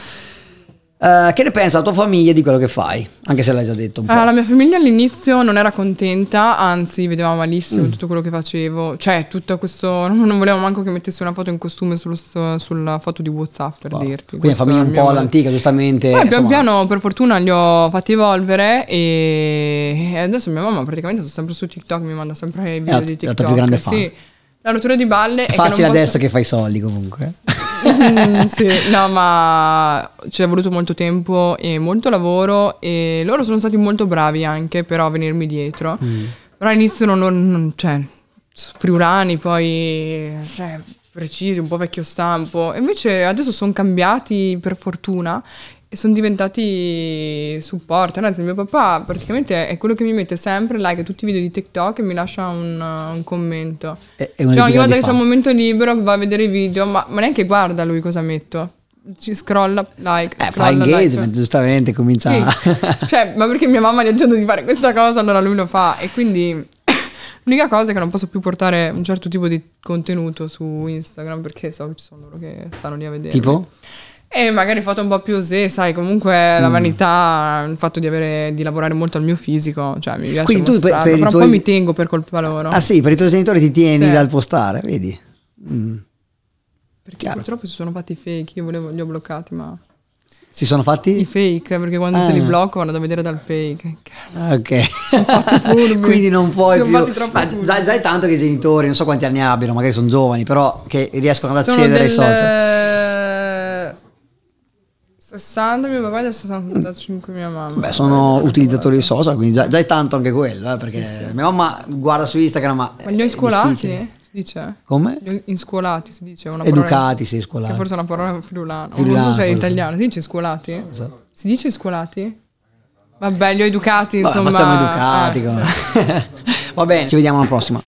B: Eh, che ne pensa la tua famiglia di quello che fai? Anche se l'hai già detto un ah, po'. Uh, la
A: mia famiglia all'inizio non era contenta, anzi vedeva malissimo mm. tutto quello che facevo. Cioè, tutto questo... Non volevo manco che mettessi una foto in costume sullo, sulla foto di Whatsapp, per wow. dirti. Quindi la famiglia un po' all'antica,
B: giustamente. Poi pian
A: piano, per fortuna, li ho fatti evolvere e... adesso mia mamma praticamente sta sempre su TikTok, mi manda sempre i video la, di TikTok. È la tua più grande fan. Sì. La rottura di balle è, facile che adesso posso...
B: che fai soldi comunque
A: mm, sì, no, ma ci è voluto molto tempo e molto lavoro e loro sono stati molto bravi anche però a venirmi dietro. Mm. Però all'inizio non, non, non cioè, friulani, poi cioè, precisi, un po' vecchio stampo. Invece adesso sono cambiati per fortuna e sono diventati supporto. Anzi, mio papà praticamente è quello che mi mette sempre like a tutti i video di TikTok e mi lascia un, un commento. È,
B: è cioè, ogni volta che c'è un
A: momento libero va a vedere i video, ma, ma neanche guarda lui cosa metto ci scrolla like. Eh, fa engagement, like.
B: giustamente comincia. Sì.
A: cioè, ma perché mia mamma gli ha detto di fare questa cosa, allora lui lo fa. E quindi l'unica cosa è che non posso più portare un certo tipo di contenuto su Instagram perché so che ci sono loro che stanno lì a vedere. Tipo? E magari foto un po' più sì, sai, comunque la mm. vanità, il fatto di, avere, di lavorare molto al mio fisico, cioè mi piace Quindi tu per, per però tuoi... poi mi tengo per colpa loro. Ah sì, per i tuoi genitori ti
B: tieni sì. dal postare, vedi? Mm.
A: Perché Chiaro. purtroppo si sono fatti i fake, io volevo, li ho bloccati ma... Si sono fatti? I fake, perché quando ah. se li ah. blocco vanno da vedere dal fake.
B: Ok.
A: Quindi non puoi più... Ma già, è tanto che i genitori,
B: non so quanti anni abbiano, magari sono giovani, però che riescono ad accedere sono ai
A: social. 60 mio papà e del 65 mia mamma. Beh, sono utilizzatori
B: di social, quindi già, già, è tanto anche quello, eh, perché sì, sì. mia mamma guarda su Instagram. Ma,
A: ma gli ho scolati? Si dice? Come? Gli inscolati si dice. Una Educati,
B: sì, scolati. Che forse è
A: una parola friulana. friulana o sei italiano, si dice scolati? So. Si dice scolati? Vabbè, li ho educati, insomma. Vabbè, facciamo educati.
B: Eh, sì. Va bene, ci vediamo alla prossima.